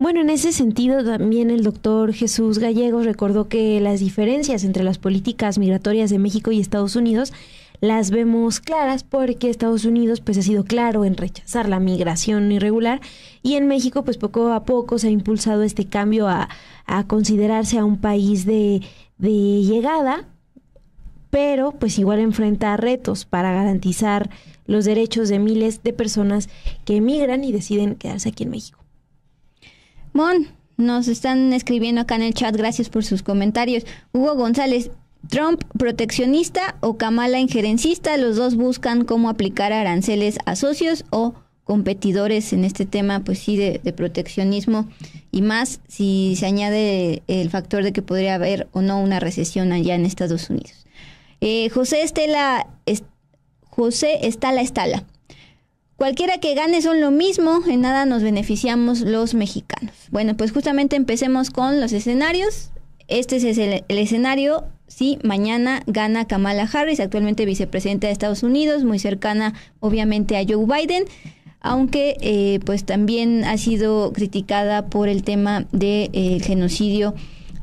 Bueno, en ese sentido también el doctor Jesús Gallegos recordó que las diferencias entre las políticas migratorias de México y Estados Unidos las vemos claras porque Estados Unidos pues ha sido claro en rechazar la migración irregular y en México pues poco a poco se ha impulsado este cambio a, considerarse a un país de, de llegada pero pues igual enfrenta retos para garantizar los derechos de miles de personas que emigran y deciden quedarse aquí en México. Mon, nos están escribiendo acá en el chat, gracias por sus comentarios. Hugo González, Trump proteccionista o Kamala injerencista, los dos buscan cómo aplicar aranceles a socios o competidores en este tema, pues sí, de, proteccionismo y más si se añade el factor de que podría haber o no una recesión allá en Estados Unidos. Eh, José Estela, José Estala Estala. Cualquiera que gane son lo mismo, en nada nos beneficiamos los mexicanos. Bueno, pues justamente empecemos con los escenarios. Este es el escenario Sí, mañana gana Kamala Harris, actualmente vicepresidenta de Estados Unidos, muy cercana obviamente a Joe Biden, aunque eh, pues también ha sido criticada por el tema del de, eh, genocidio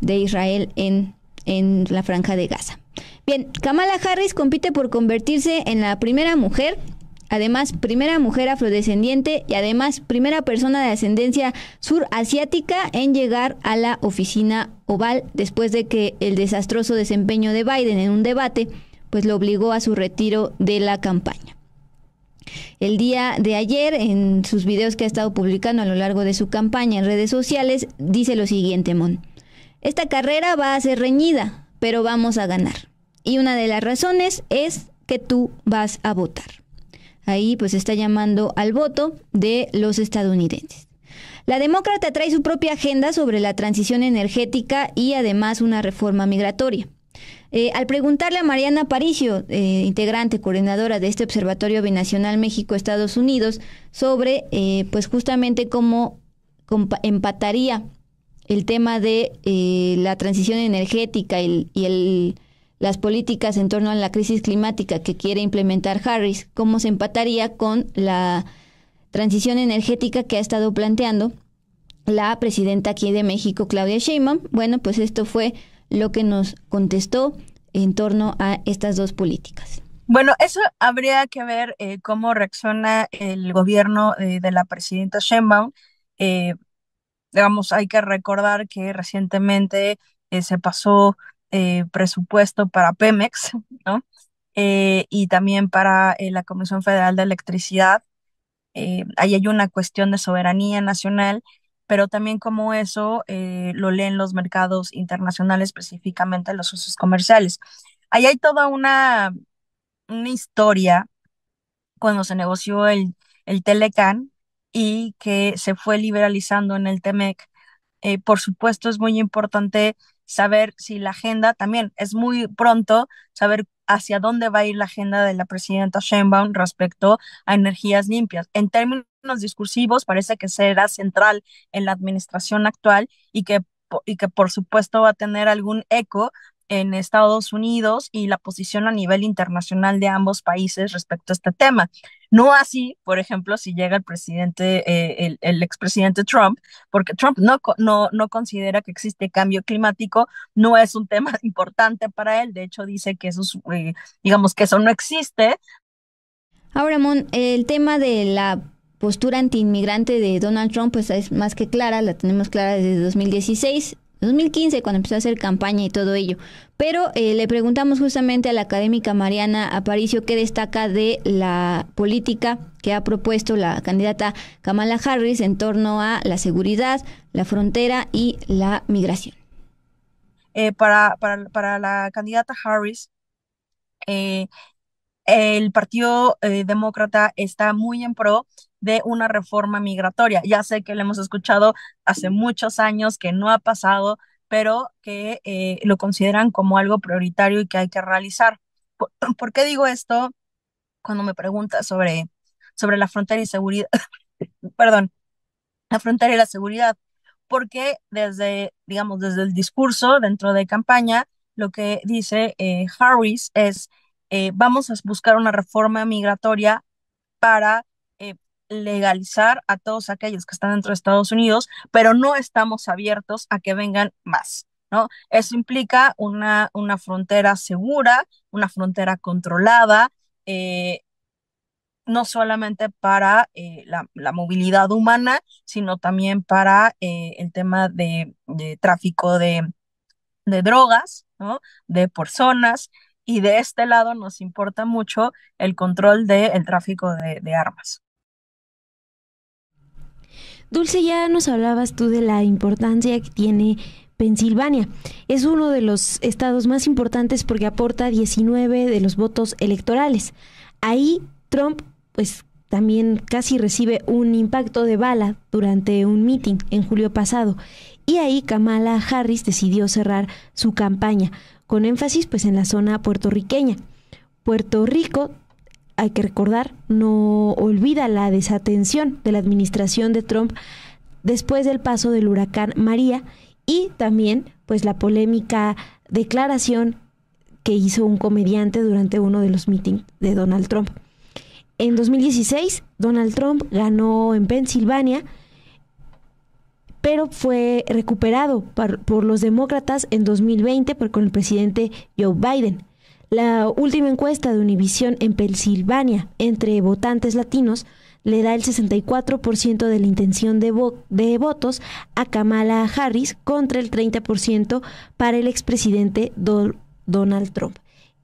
de Israel en, en la franja de Gaza. Bien, Kamala Harris compite por convertirse en la primera mujer además primera mujer afrodescendiente y además primera persona de ascendencia surasiática en llegar a la oficina oval después de que el desastroso desempeño de Biden en un debate pues lo obligó a su retiro de la campaña. El día de ayer, en sus videos que ha estado publicando a lo largo de su campaña en redes sociales, dice lo siguiente, Mon. Esta carrera va a ser reñida, pero vamos a ganar. Y una de las razones es que tú vas a votar ahí pues está llamando al voto de los estadounidenses. La demócrata trae su propia agenda sobre la transición energética y además una reforma migratoria. Eh, al preguntarle a Mariana Paricio, eh, integrante, coordinadora de este Observatorio Binacional México-Estados Unidos, sobre eh, pues justamente cómo empataría el tema de la transición energética y el, las políticas en torno a la crisis climática que quiere implementar Harris, cómo se empataría con la transición energética que ha estado planteando la presidenta aquí de México, Claudia Sheinbaum. Bueno, pues esto fue lo que nos contestó en torno a estas dos políticas. Bueno, eso habría que ver eh, cómo reacciona el gobierno eh, de la presidenta Sheinbaum. Eh, digamos, hay que recordar que recientemente se pasó eh, presupuesto para Pemex, ¿no? Eh, y también para eh, la Comisión Federal de Electricidad. ahí hay una cuestión de soberanía nacional, pero también como eso lo leen los mercados internacionales, específicamente los usos comerciales. Ahí hay toda una, una historia cuando se negoció el, el Telecan y que se fue liberalizando en el TEMEC. por supuesto, es muy importante saber si la agenda también es muy pronto saber hacia dónde va a ir la agenda de la presidenta Sheinbaum respecto a energías limpias. En términos discursivos parece que será central en la administración actual y que y que por supuesto va a tener algún eco en Estados Unidos y la posición a nivel internacional de ambos países respecto a este tema. No así, por ejemplo, si llega el presidente, eh, el, expresidente Trump, porque Trump no, no, no considera que existe cambio climático, no es un tema importante para él, de hecho dice que eso eh, digamos que eso no existe. Ahora, Mon, el tema de la postura antiinmigrante de Donald Trump pues es más que clara, la tenemos clara desde 2016 2015 cuando empezó a hacer campaña y todo ello. Pero eh, le preguntamos justamente a la académica Mariana Aparicio qué destaca de la política que ha propuesto la candidata Kamala Harris en torno a la seguridad, la frontera y la migración. Eh, para, para, para, la candidata Harris, eh, el Partido Demócrata está muy en pro de una reforma migratoria. Ya sé que lo hemos escuchado hace muchos años que no ha pasado, pero que eh, lo consideran como algo prioritario y que hay que realizar. ¿Por, qué digo esto cuando me pregunta sobre, sobre la frontera y seguridad? Perdón, la frontera y la seguridad. Porque desde, digamos, desde el discurso dentro de campaña, lo que dice eh, Harris es, eh, vamos a buscar una reforma migratoria para legalizar a todos aquellos que están dentro de Estados Unidos, pero no estamos abiertos a que vengan más. ¿no? Eso implica una, una frontera segura, una frontera controlada, eh, no solamente para eh, la, movilidad humana, sino también para eh, el tema de, tráfico de, drogas, ¿no? de personas, y de este lado nos importa mucho el control del tráfico de, armas. Dulce, ya nos hablabas tú de la importancia que tiene Pensilvania. Es uno de los estados más importantes porque aporta 19 de los votos electorales. Ahí Trump, pues también casi recibe un impacto de bala durante un mitin en julio pasado. Y ahí Kamala Harris decidió cerrar su campaña, con énfasis pues en la zona puertorriqueña. Puerto Rico hay que recordar, no olvida la desatención de la administración de Trump después del paso del huracán María y también pues la polémica declaración que hizo un comediante durante uno de los meetings de Donald Trump. En 2016, Donald Trump ganó en Pensilvania, pero fue recuperado por, los demócratas en 2020 por, con el presidente Joe Biden. La última encuesta de Univisión en Pensilvania entre votantes latinos le da el 64% de la intención de, votos a Kamala Harris contra el 30% para el expresidente Donald Trump.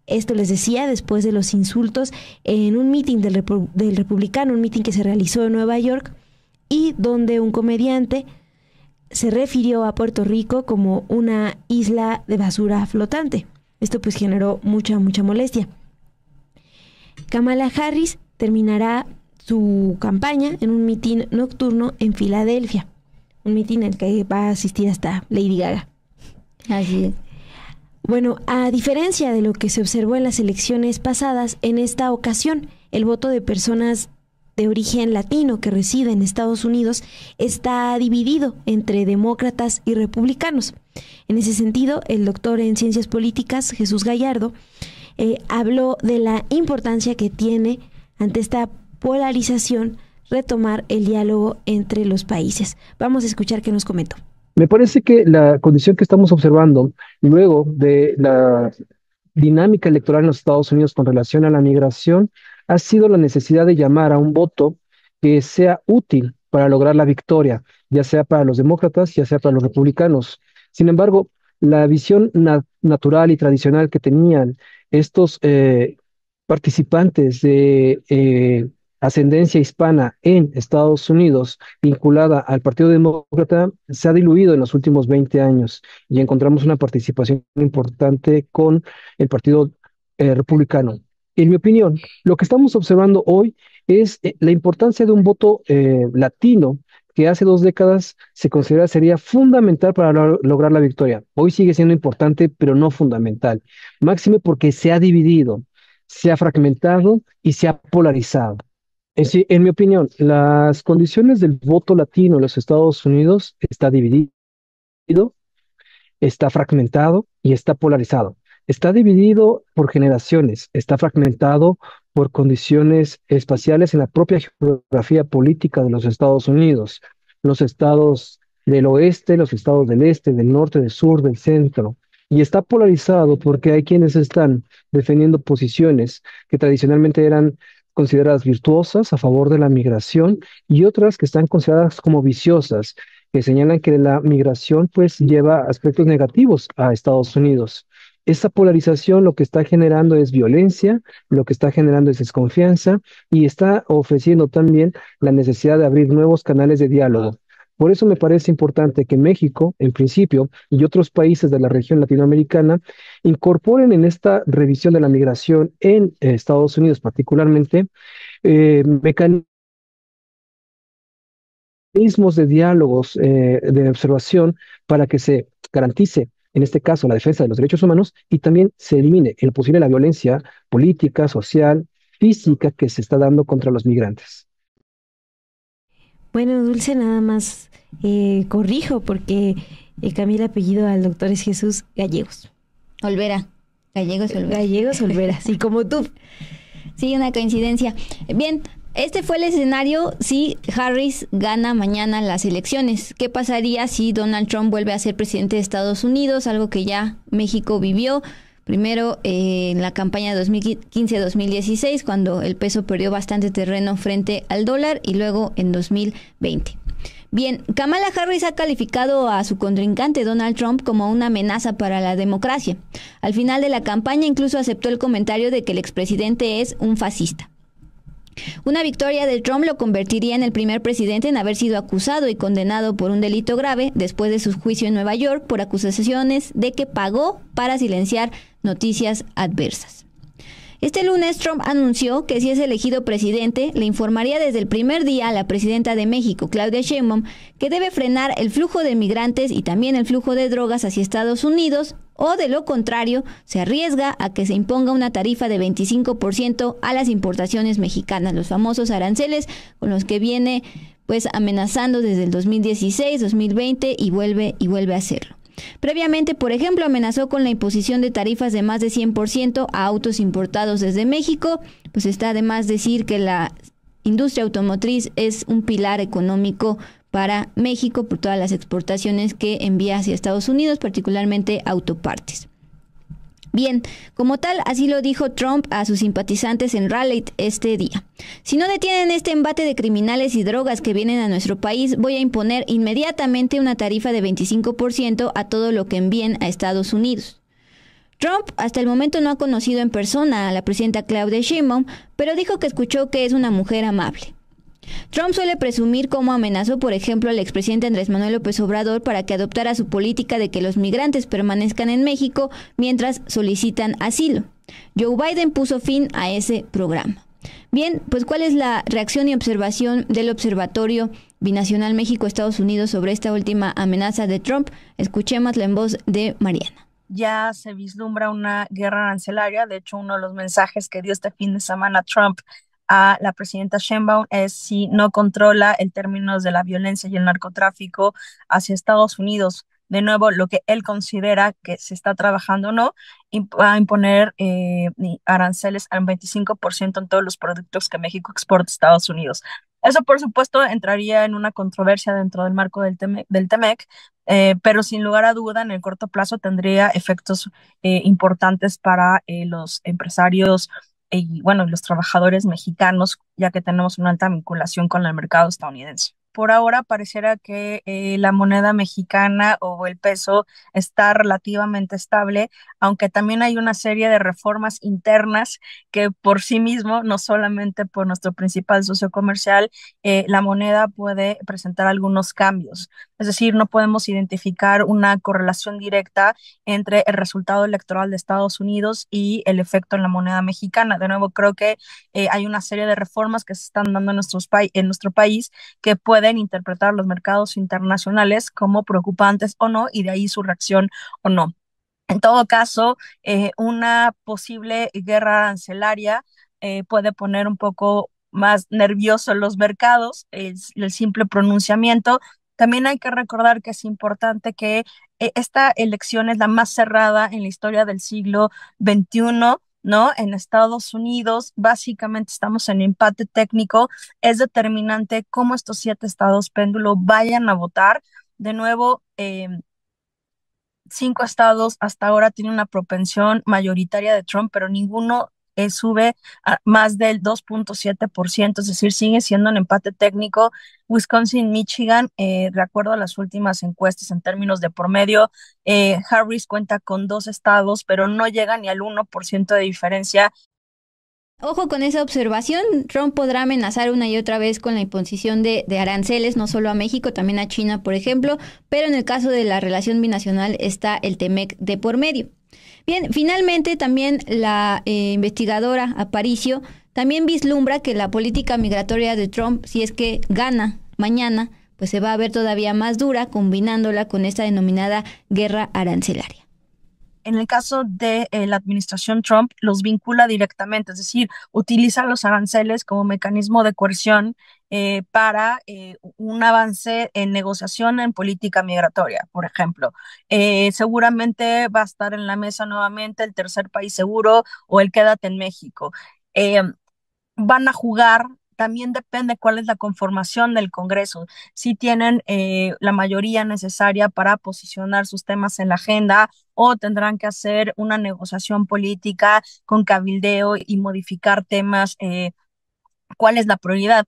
Esto les decía después de los insultos en un mitin del, del, republicano, un mitin que se realizó en Nueva York y donde un comediante se refirió a Puerto Rico como una isla de basura flotante. Esto pues generó mucha, mucha molestia. Kamala Harris terminará su campaña en un mitin nocturno en Filadelfia, un mitin al que va a asistir hasta Lady Gaga. Así es. Bueno, a diferencia de lo que se observó en las elecciones pasadas, en esta ocasión el voto de personas de origen latino que reside en Estados Unidos está dividido entre demócratas y republicanos. En ese sentido, el doctor en ciencias políticas, Jesús Gallardo, eh, habló de la importancia que tiene ante esta polarización retomar el diálogo entre los países. Vamos a escuchar qué nos comentó. Me parece que la condición que estamos observando luego de la dinámica electoral en los Estados Unidos con relación a la migración ha sido la necesidad de llamar a un voto que sea útil para lograr la victoria, ya sea para los demócratas, ya sea para los republicanos. Sin embargo, la visión natural y tradicional que tenían estos eh, participantes de eh, ascendencia hispana en Estados Unidos vinculada al Partido Demócrata se ha diluido en los últimos 20 años y encontramos una participación importante con el Partido eh, Republicano. En mi opinión, lo que estamos observando hoy es eh, la importancia de un voto eh, latino que hace dos décadas se considera sería fundamental para lograr la victoria. Hoy sigue siendo importante, pero no fundamental. Máxime porque se ha dividido, se ha fragmentado y se ha polarizado. en mi opinión, las condiciones del voto latino en los Estados Unidos está dividido, está fragmentado y está polarizado. Está dividido por generaciones, está fragmentado por condiciones espaciales en la propia geografía política de los Estados Unidos, los estados del oeste, los estados del este, del norte, del sur, del centro. Y está polarizado porque hay quienes están defendiendo posiciones que tradicionalmente eran consideradas virtuosas a favor de la migración y otras que están consideradas como viciosas, que señalan que la migración pues lleva aspectos negativos a Estados Unidos. Esa polarización lo que está generando es violencia, lo que está generando es desconfianza y está ofreciendo también la necesidad de abrir nuevos canales de diálogo. Por eso me parece importante que México, en principio, y otros países de la región latinoamericana incorporen en esta revisión de la migración en Estados Unidos particularmente eh, mecanismos de diálogos, eh, de observación, para que se garantice en este caso la defensa de los derechos humanos, y también se elimine el posible la violencia política, social, física que se está dando contra los migrantes. Bueno, Dulce, nada más eh, corrijo porque eh, el apellido al doctor es Jesús Gallegos. Olvera, Gallegos Olvera. Gallegos Olvera, sí, como tú. Sí, una coincidencia. Bien, este fue el escenario si Harris gana mañana las elecciones. ¿Qué pasaría si Donald Trump vuelve a ser presidente de Estados Unidos? Algo que ya México vivió. Primero eh, en la campaña 2015-2016, cuando el peso perdió bastante terreno frente al dólar, y luego en 2020. Bien, Kamala Harris ha calificado a su contrincante Donald Trump como una amenaza para la democracia. Al final de la campaña incluso aceptó el comentario de que el expresidente es un fascista. Una victoria de Trump lo convertiría en el primer presidente en haber sido acusado y condenado por un delito grave después de su juicio en Nueva York por acusaciones de que pagó para silenciar noticias adversas. Este lunes Trump anunció que si es elegido presidente, le informaría desde el primer día a la presidenta de México, Claudia Sheinbaum, que debe frenar el flujo de migrantes y también el flujo de drogas hacia Estados Unidos o de lo contrario, se arriesga a que se imponga una tarifa de 25% a las importaciones mexicanas, los famosos aranceles con los que viene pues amenazando desde el 2016, 2020 y vuelve y vuelve a hacerlo. Previamente, por ejemplo, amenazó con la imposición de tarifas de más de 100% a autos importados desde México, pues está además decir que la industria automotriz es un pilar económico para México por todas las exportaciones que envía hacia Estados Unidos, particularmente autopartes. Bien, como tal, así lo dijo Trump a sus simpatizantes en Raleigh este día. Si no detienen este embate de criminales y drogas que vienen a nuestro país, voy a imponer inmediatamente una tarifa de 25% a todo lo que envíen a Estados Unidos. Trump hasta el momento no ha conocido en persona a la presidenta Claudia Sheinbaum, pero dijo que escuchó que es una mujer amable. Trump suele presumir cómo amenazó, por ejemplo, al expresidente Andrés Manuel López Obrador para que adoptara su política de que los migrantes permanezcan en México mientras solicitan asilo. Joe Biden puso fin a ese programa. Bien, pues ¿cuál es la reacción y observación del Observatorio Binacional México-Estados Unidos sobre esta última amenaza de Trump? Escuchémosla en voz de Mariana ya se vislumbra una guerra arancelaria. De hecho, uno de los mensajes que dio este fin de semana Trump la presidenta Sheinbaum es si no controla el término de la violencia y el narcotráfico hacia Estados Unidos. De nuevo, lo que él considera que se está trabajando no, va a imponer eh, aranceles al 25% en todos los productos que México exporta a Estados Unidos. Eso, por supuesto, entraría en una controversia dentro del marco del TEMEC, eh, pero sin lugar a duda, en el corto plazo tendría efectos eh, importantes para los empresarios y bueno, los trabajadores mexicanos, ya que tenemos una alta vinculación con el mercado estadounidense por ahora pareciera que eh, la moneda mexicana o el peso está relativamente estable, aunque también hay una serie de reformas internas que por sí mismo, no solamente por nuestro principal socio comercial, eh, la moneda puede presentar algunos cambios. Es decir, no podemos identificar una correlación directa entre el resultado electoral de Estados Unidos y el efecto en la moneda mexicana. De nuevo, creo que eh, hay una serie de reformas que se están dando en, en nuestro país que pueden pueden interpretar los mercados internacionales como preocupantes o no, y de ahí su reacción o no. En todo caso, eh, una posible guerra arancelaria eh, puede poner un poco más nervioso los mercados, es el simple pronunciamiento. También hay que recordar que es importante que eh, esta elección es la más cerrada en la historia del siglo XXI ¿no? En Estados Unidos, básicamente estamos en empate técnico. Es determinante cómo estos siete estados péndulo vayan a votar. De nuevo, eh, cinco estados hasta ahora tienen una propensión mayoritaria de Trump, pero ninguno eh, sube más del 2.7%, es decir, sigue siendo un empate técnico. Wisconsin-Michigan, eh, de acuerdo a las últimas encuestas en términos de por medio, eh, Harris cuenta con dos estados, pero no llega ni al 1% de diferencia. Ojo con esa observación, Trump podrá amenazar una y otra vez con la imposición de, de, aranceles, no solo a México, también a China, por ejemplo, pero en el caso de la relación binacional está el TEMEC de por medio. Bien, finalmente también la eh, investigadora Aparicio también vislumbra que la política migratoria de Trump, si es que gana mañana, pues se va a ver todavía más dura combinándola con esta denominada guerra arancelaria en el caso de eh, la administración Trump, los vincula directamente, es decir, utiliza los aranceles como mecanismo de coerción eh, para eh, un avance en negociación en política migratoria, por ejemplo. Eh, seguramente va a estar en la mesa nuevamente el tercer país seguro o el quédate en México. van a jugar también depende cuál es la conformación del Congreso, si tienen la mayoría necesaria para posicionar sus temas en la agenda o tendrán que hacer una negociación política con cabildeo y modificar temas, cuál es la prioridad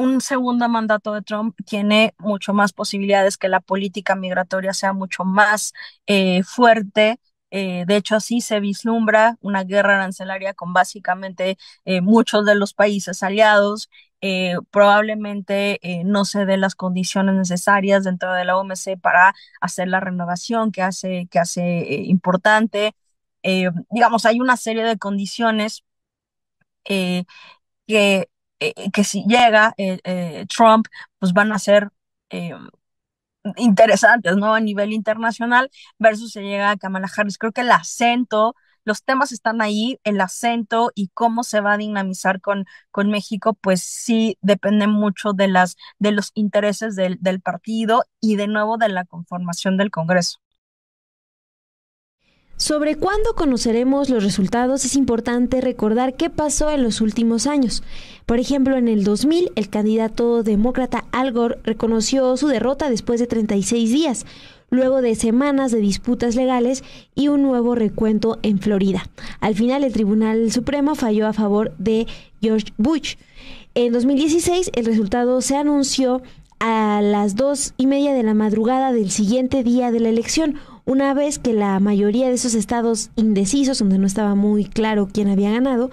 un segundo mandato de Trump tiene mucho más posibilidades que la política migratoria sea mucho más eh, fuerte. Eh, de hecho, así se vislumbra una guerra arancelaria con básicamente eh, muchos de los países aliados. probablemente no se den las condiciones necesarias dentro de la OMC para hacer la renovación que hace, que hace importante. digamos, hay una serie de condiciones que eh, eh, que si llega eh, Trump, pues van a ser interesantes, ¿no? A nivel internacional, versus si llega Kamala Harris. Creo que el acento, los temas están ahí, el acento y cómo se va a dinamizar con, con México, pues sí depende mucho de, las, de los intereses del, del partido y de nuevo de la conformación del Congreso. Sobre cuándo conoceremos los resultados es importante recordar qué pasó en los últimos años. Por ejemplo, en el 2000 el candidato demócrata Al Gore reconoció su derrota después de 36 días, luego de semanas de disputas legales y un nuevo recuento en Florida. Al final el Tribunal Supremo falló a favor de George Bush. En 2016 el resultado se anunció a las dos y media de la madrugada del siguiente día de la elección, una vez que la mayoría de esos estados indecisos, donde no estaba muy claro quién había ganado,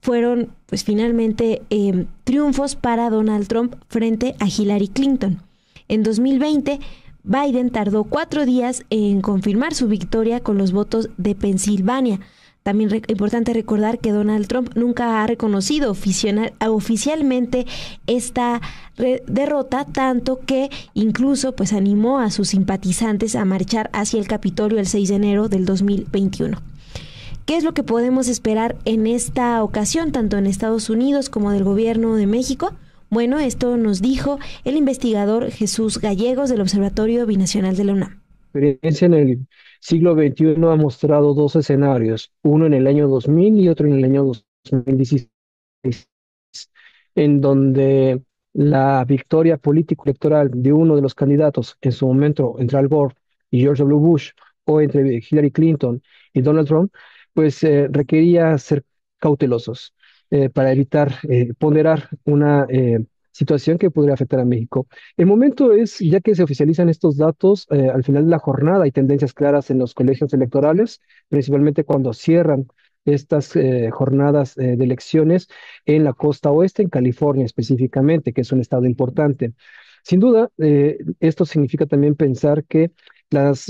fueron pues finalmente em, triunfos para Donald Trump frente a Hillary Clinton. En 2020, Biden tardó cuatro días en confirmar su victoria con los votos de Pensilvania, también es importante recordar que Donald Trump nunca ha reconocido oficialmente esta derrota, tanto que incluso pues animó a sus simpatizantes a marchar hacia el Capitolio el 6 de enero del 2021. ¿Qué es lo que podemos esperar en esta ocasión, tanto en Estados Unidos como del gobierno de México? Bueno, esto nos dijo el investigador Jesús Gallegos del Observatorio Binacional de la UNAM. en siglo XXI ha mostrado dos escenarios, uno en el año 2000 y otro en el año 2016, en donde la victoria político-electoral de uno de los candidatos, en su momento entre Al Gore y George W. Bush, o entre Hillary Clinton y Donald Trump, pues eh, requería ser cautelosos eh, para evitar eh, ponderar una situación que podría afectar a México. El momento es, ya que se oficializan estos datos, eh, al final de la jornada hay tendencias claras en los colegios electorales, principalmente cuando cierran estas eh, jornadas eh, de elecciones en la costa oeste, en California específicamente, que es un estado importante. Sin duda, esto significa también pensar que las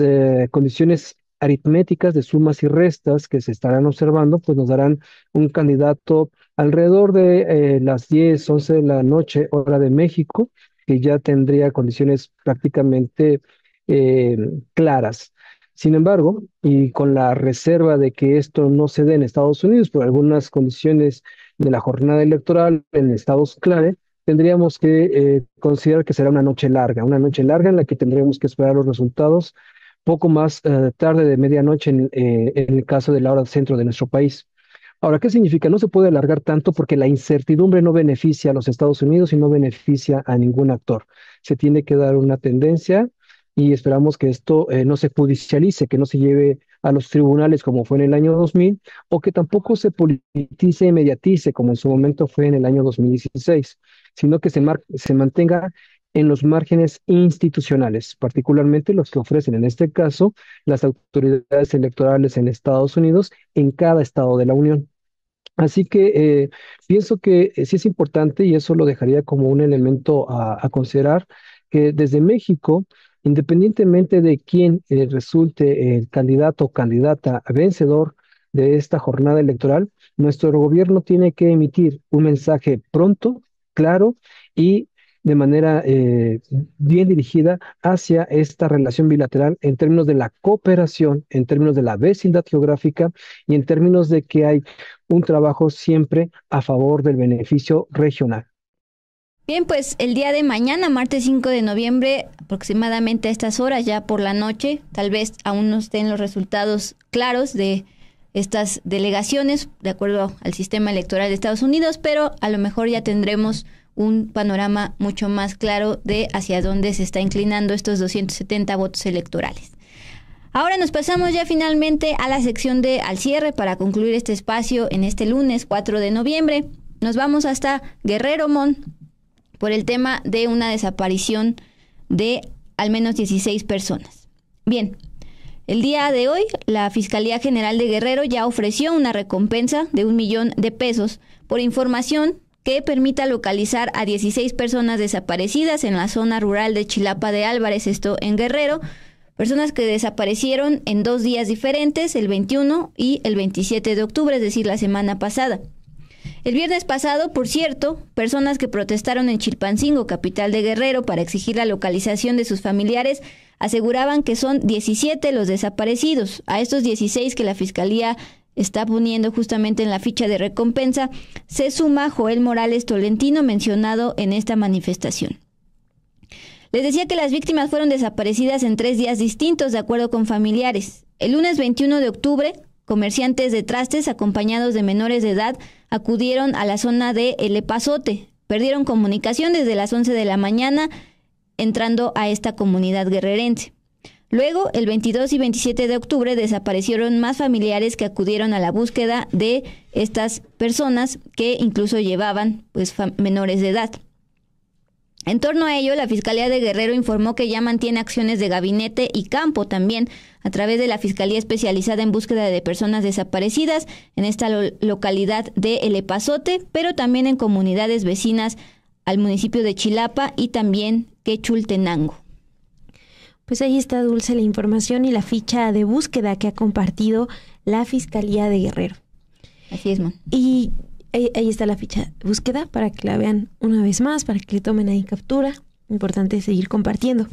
condiciones aritméticas de sumas y restas que se estarán observando, pues nos darán un candidato alrededor de eh, las 10, 11 de la noche, hora de México, que ya tendría condiciones prácticamente eh, claras. Sin embargo, y con la reserva de que esto no se dé en Estados Unidos por algunas condiciones de la jornada electoral en estados clave, tendríamos que eh, considerar que será una noche larga, una noche larga en la que tendríamos que esperar los resultados poco más eh, tarde de medianoche eh, en, el caso de la hora centro de nuestro país. Ahora, ¿qué significa? No se puede alargar tanto porque la incertidumbre no beneficia a los Estados Unidos y no beneficia a ningún actor. Se tiene que dar una tendencia y esperamos que esto eh, no se judicialice, que no se lleve a los tribunales como fue en el año 2000 o que tampoco se politice y mediatice como en su momento fue en el año 2016, sino que se, se mantenga en los márgenes institucionales, particularmente los que ofrecen en este caso las autoridades electorales en Estados Unidos en cada estado de la Unión. Así que eh, pienso que eh, sí es importante y eso lo dejaría como un elemento a, considerar que desde México, independientemente de quién eh, resulte el candidato o candidata vencedor de esta jornada electoral, nuestro gobierno tiene que emitir un mensaje pronto, claro y de manera eh, bien dirigida hacia esta relación bilateral en términos de la cooperación, en términos de la vecindad geográfica y en términos de que hay un trabajo siempre a favor del beneficio regional. Bien, pues el día de mañana, martes 5 de noviembre, aproximadamente a estas horas, ya por la noche, tal vez aún no estén los resultados claros de estas delegaciones, de acuerdo al sistema electoral de Estados Unidos, pero a lo mejor ya tendremos un panorama mucho más claro de hacia dónde se está inclinando estos 270 votos electorales. Ahora nos pasamos ya finalmente a la sección de al cierre para concluir este espacio en este lunes 4 de noviembre. Nos vamos hasta Guerrero Mon por el tema de una desaparición de al menos 16 personas. Bien, el día de hoy la Fiscalía General de Guerrero ya ofreció una recompensa de un millón de pesos por información que permita localizar a 16 personas desaparecidas en la zona rural de Chilapa de Álvarez, esto en Guerrero, personas que desaparecieron en dos días diferentes, el 21 y el 27 de octubre, es decir, la semana pasada. El viernes pasado, por cierto, personas que protestaron en Chilpancingo, capital de Guerrero, para exigir la localización de sus familiares, aseguraban que son 17 los desaparecidos. A estos 16 que la Fiscalía está poniendo justamente en la ficha de recompensa, se suma Joel Morales Tolentino mencionado en esta manifestación. Les decía que las víctimas fueron desaparecidas en tres días distintos de acuerdo con familiares. El lunes 21 de octubre, comerciantes de trastes acompañados de menores de edad acudieron a la zona de El Epazote. Perdieron comunicación desde las 11 de la mañana entrando a esta comunidad guerrerense. Luego, el 22 y 27 de octubre desaparecieron más familiares que acudieron a la búsqueda de estas personas que incluso llevaban pues menores de edad. En torno a ello, la Fiscalía de Guerrero informó que ya mantiene acciones de gabinete y campo también a través de la Fiscalía Especializada en Búsqueda de Personas Desaparecidas en esta localidad de El Epazote, pero también en comunidades vecinas al municipio de Chilapa y también Quechultenango. Pues ahí está Dulce la información y la ficha de búsqueda que ha compartido la Fiscalía de Guerrero. Así es, Y ahí, está la ficha de búsqueda para que la vean una vez más, para que le tomen ahí captura. Importante seguir compartiendo.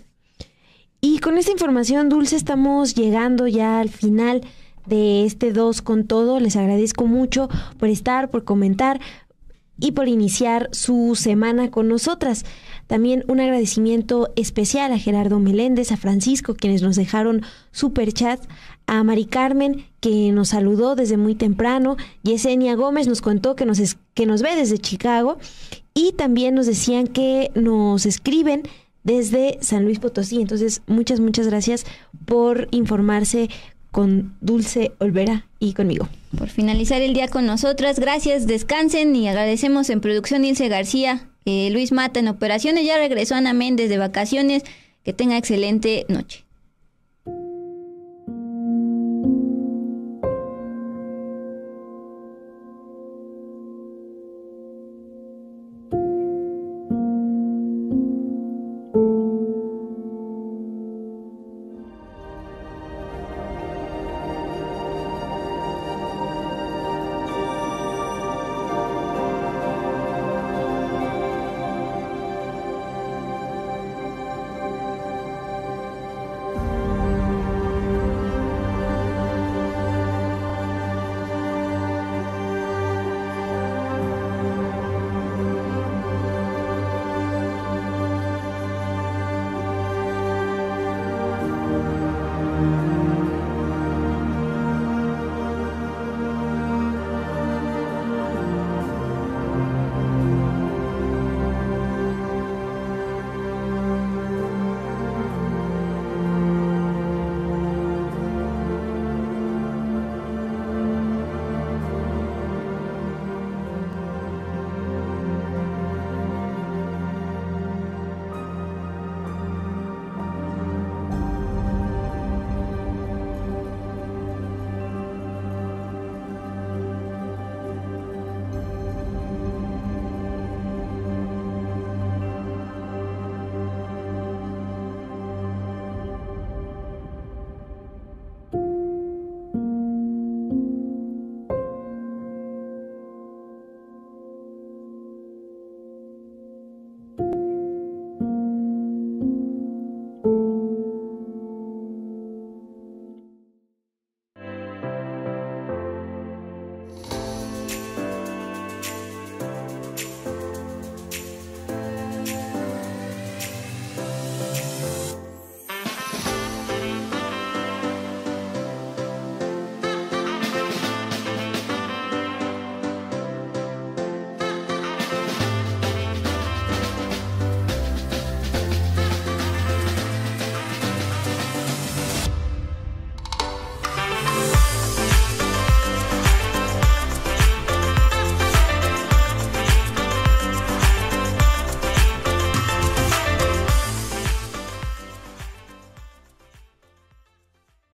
Y con esta información, Dulce, estamos llegando ya al final de este 2 con todo. Les agradezco mucho por estar, por comentar y por iniciar su semana con nosotras. También un agradecimiento especial a Gerardo Meléndez, a Francisco, quienes nos dejaron super chat, a Mari Carmen, que nos saludó desde muy temprano, Yesenia Gómez nos contó que nos, que nos ve desde Chicago y también nos decían que nos escriben desde San Luis Potosí. Entonces, muchas, muchas gracias por informarse con Dulce Olvera y conmigo. Por finalizar el día con nosotras, gracias, descansen y agradecemos en producción Ilse García, eh, Luis Mata en operaciones, ya regresó Ana Méndez de vacaciones. Que tenga excelente noche.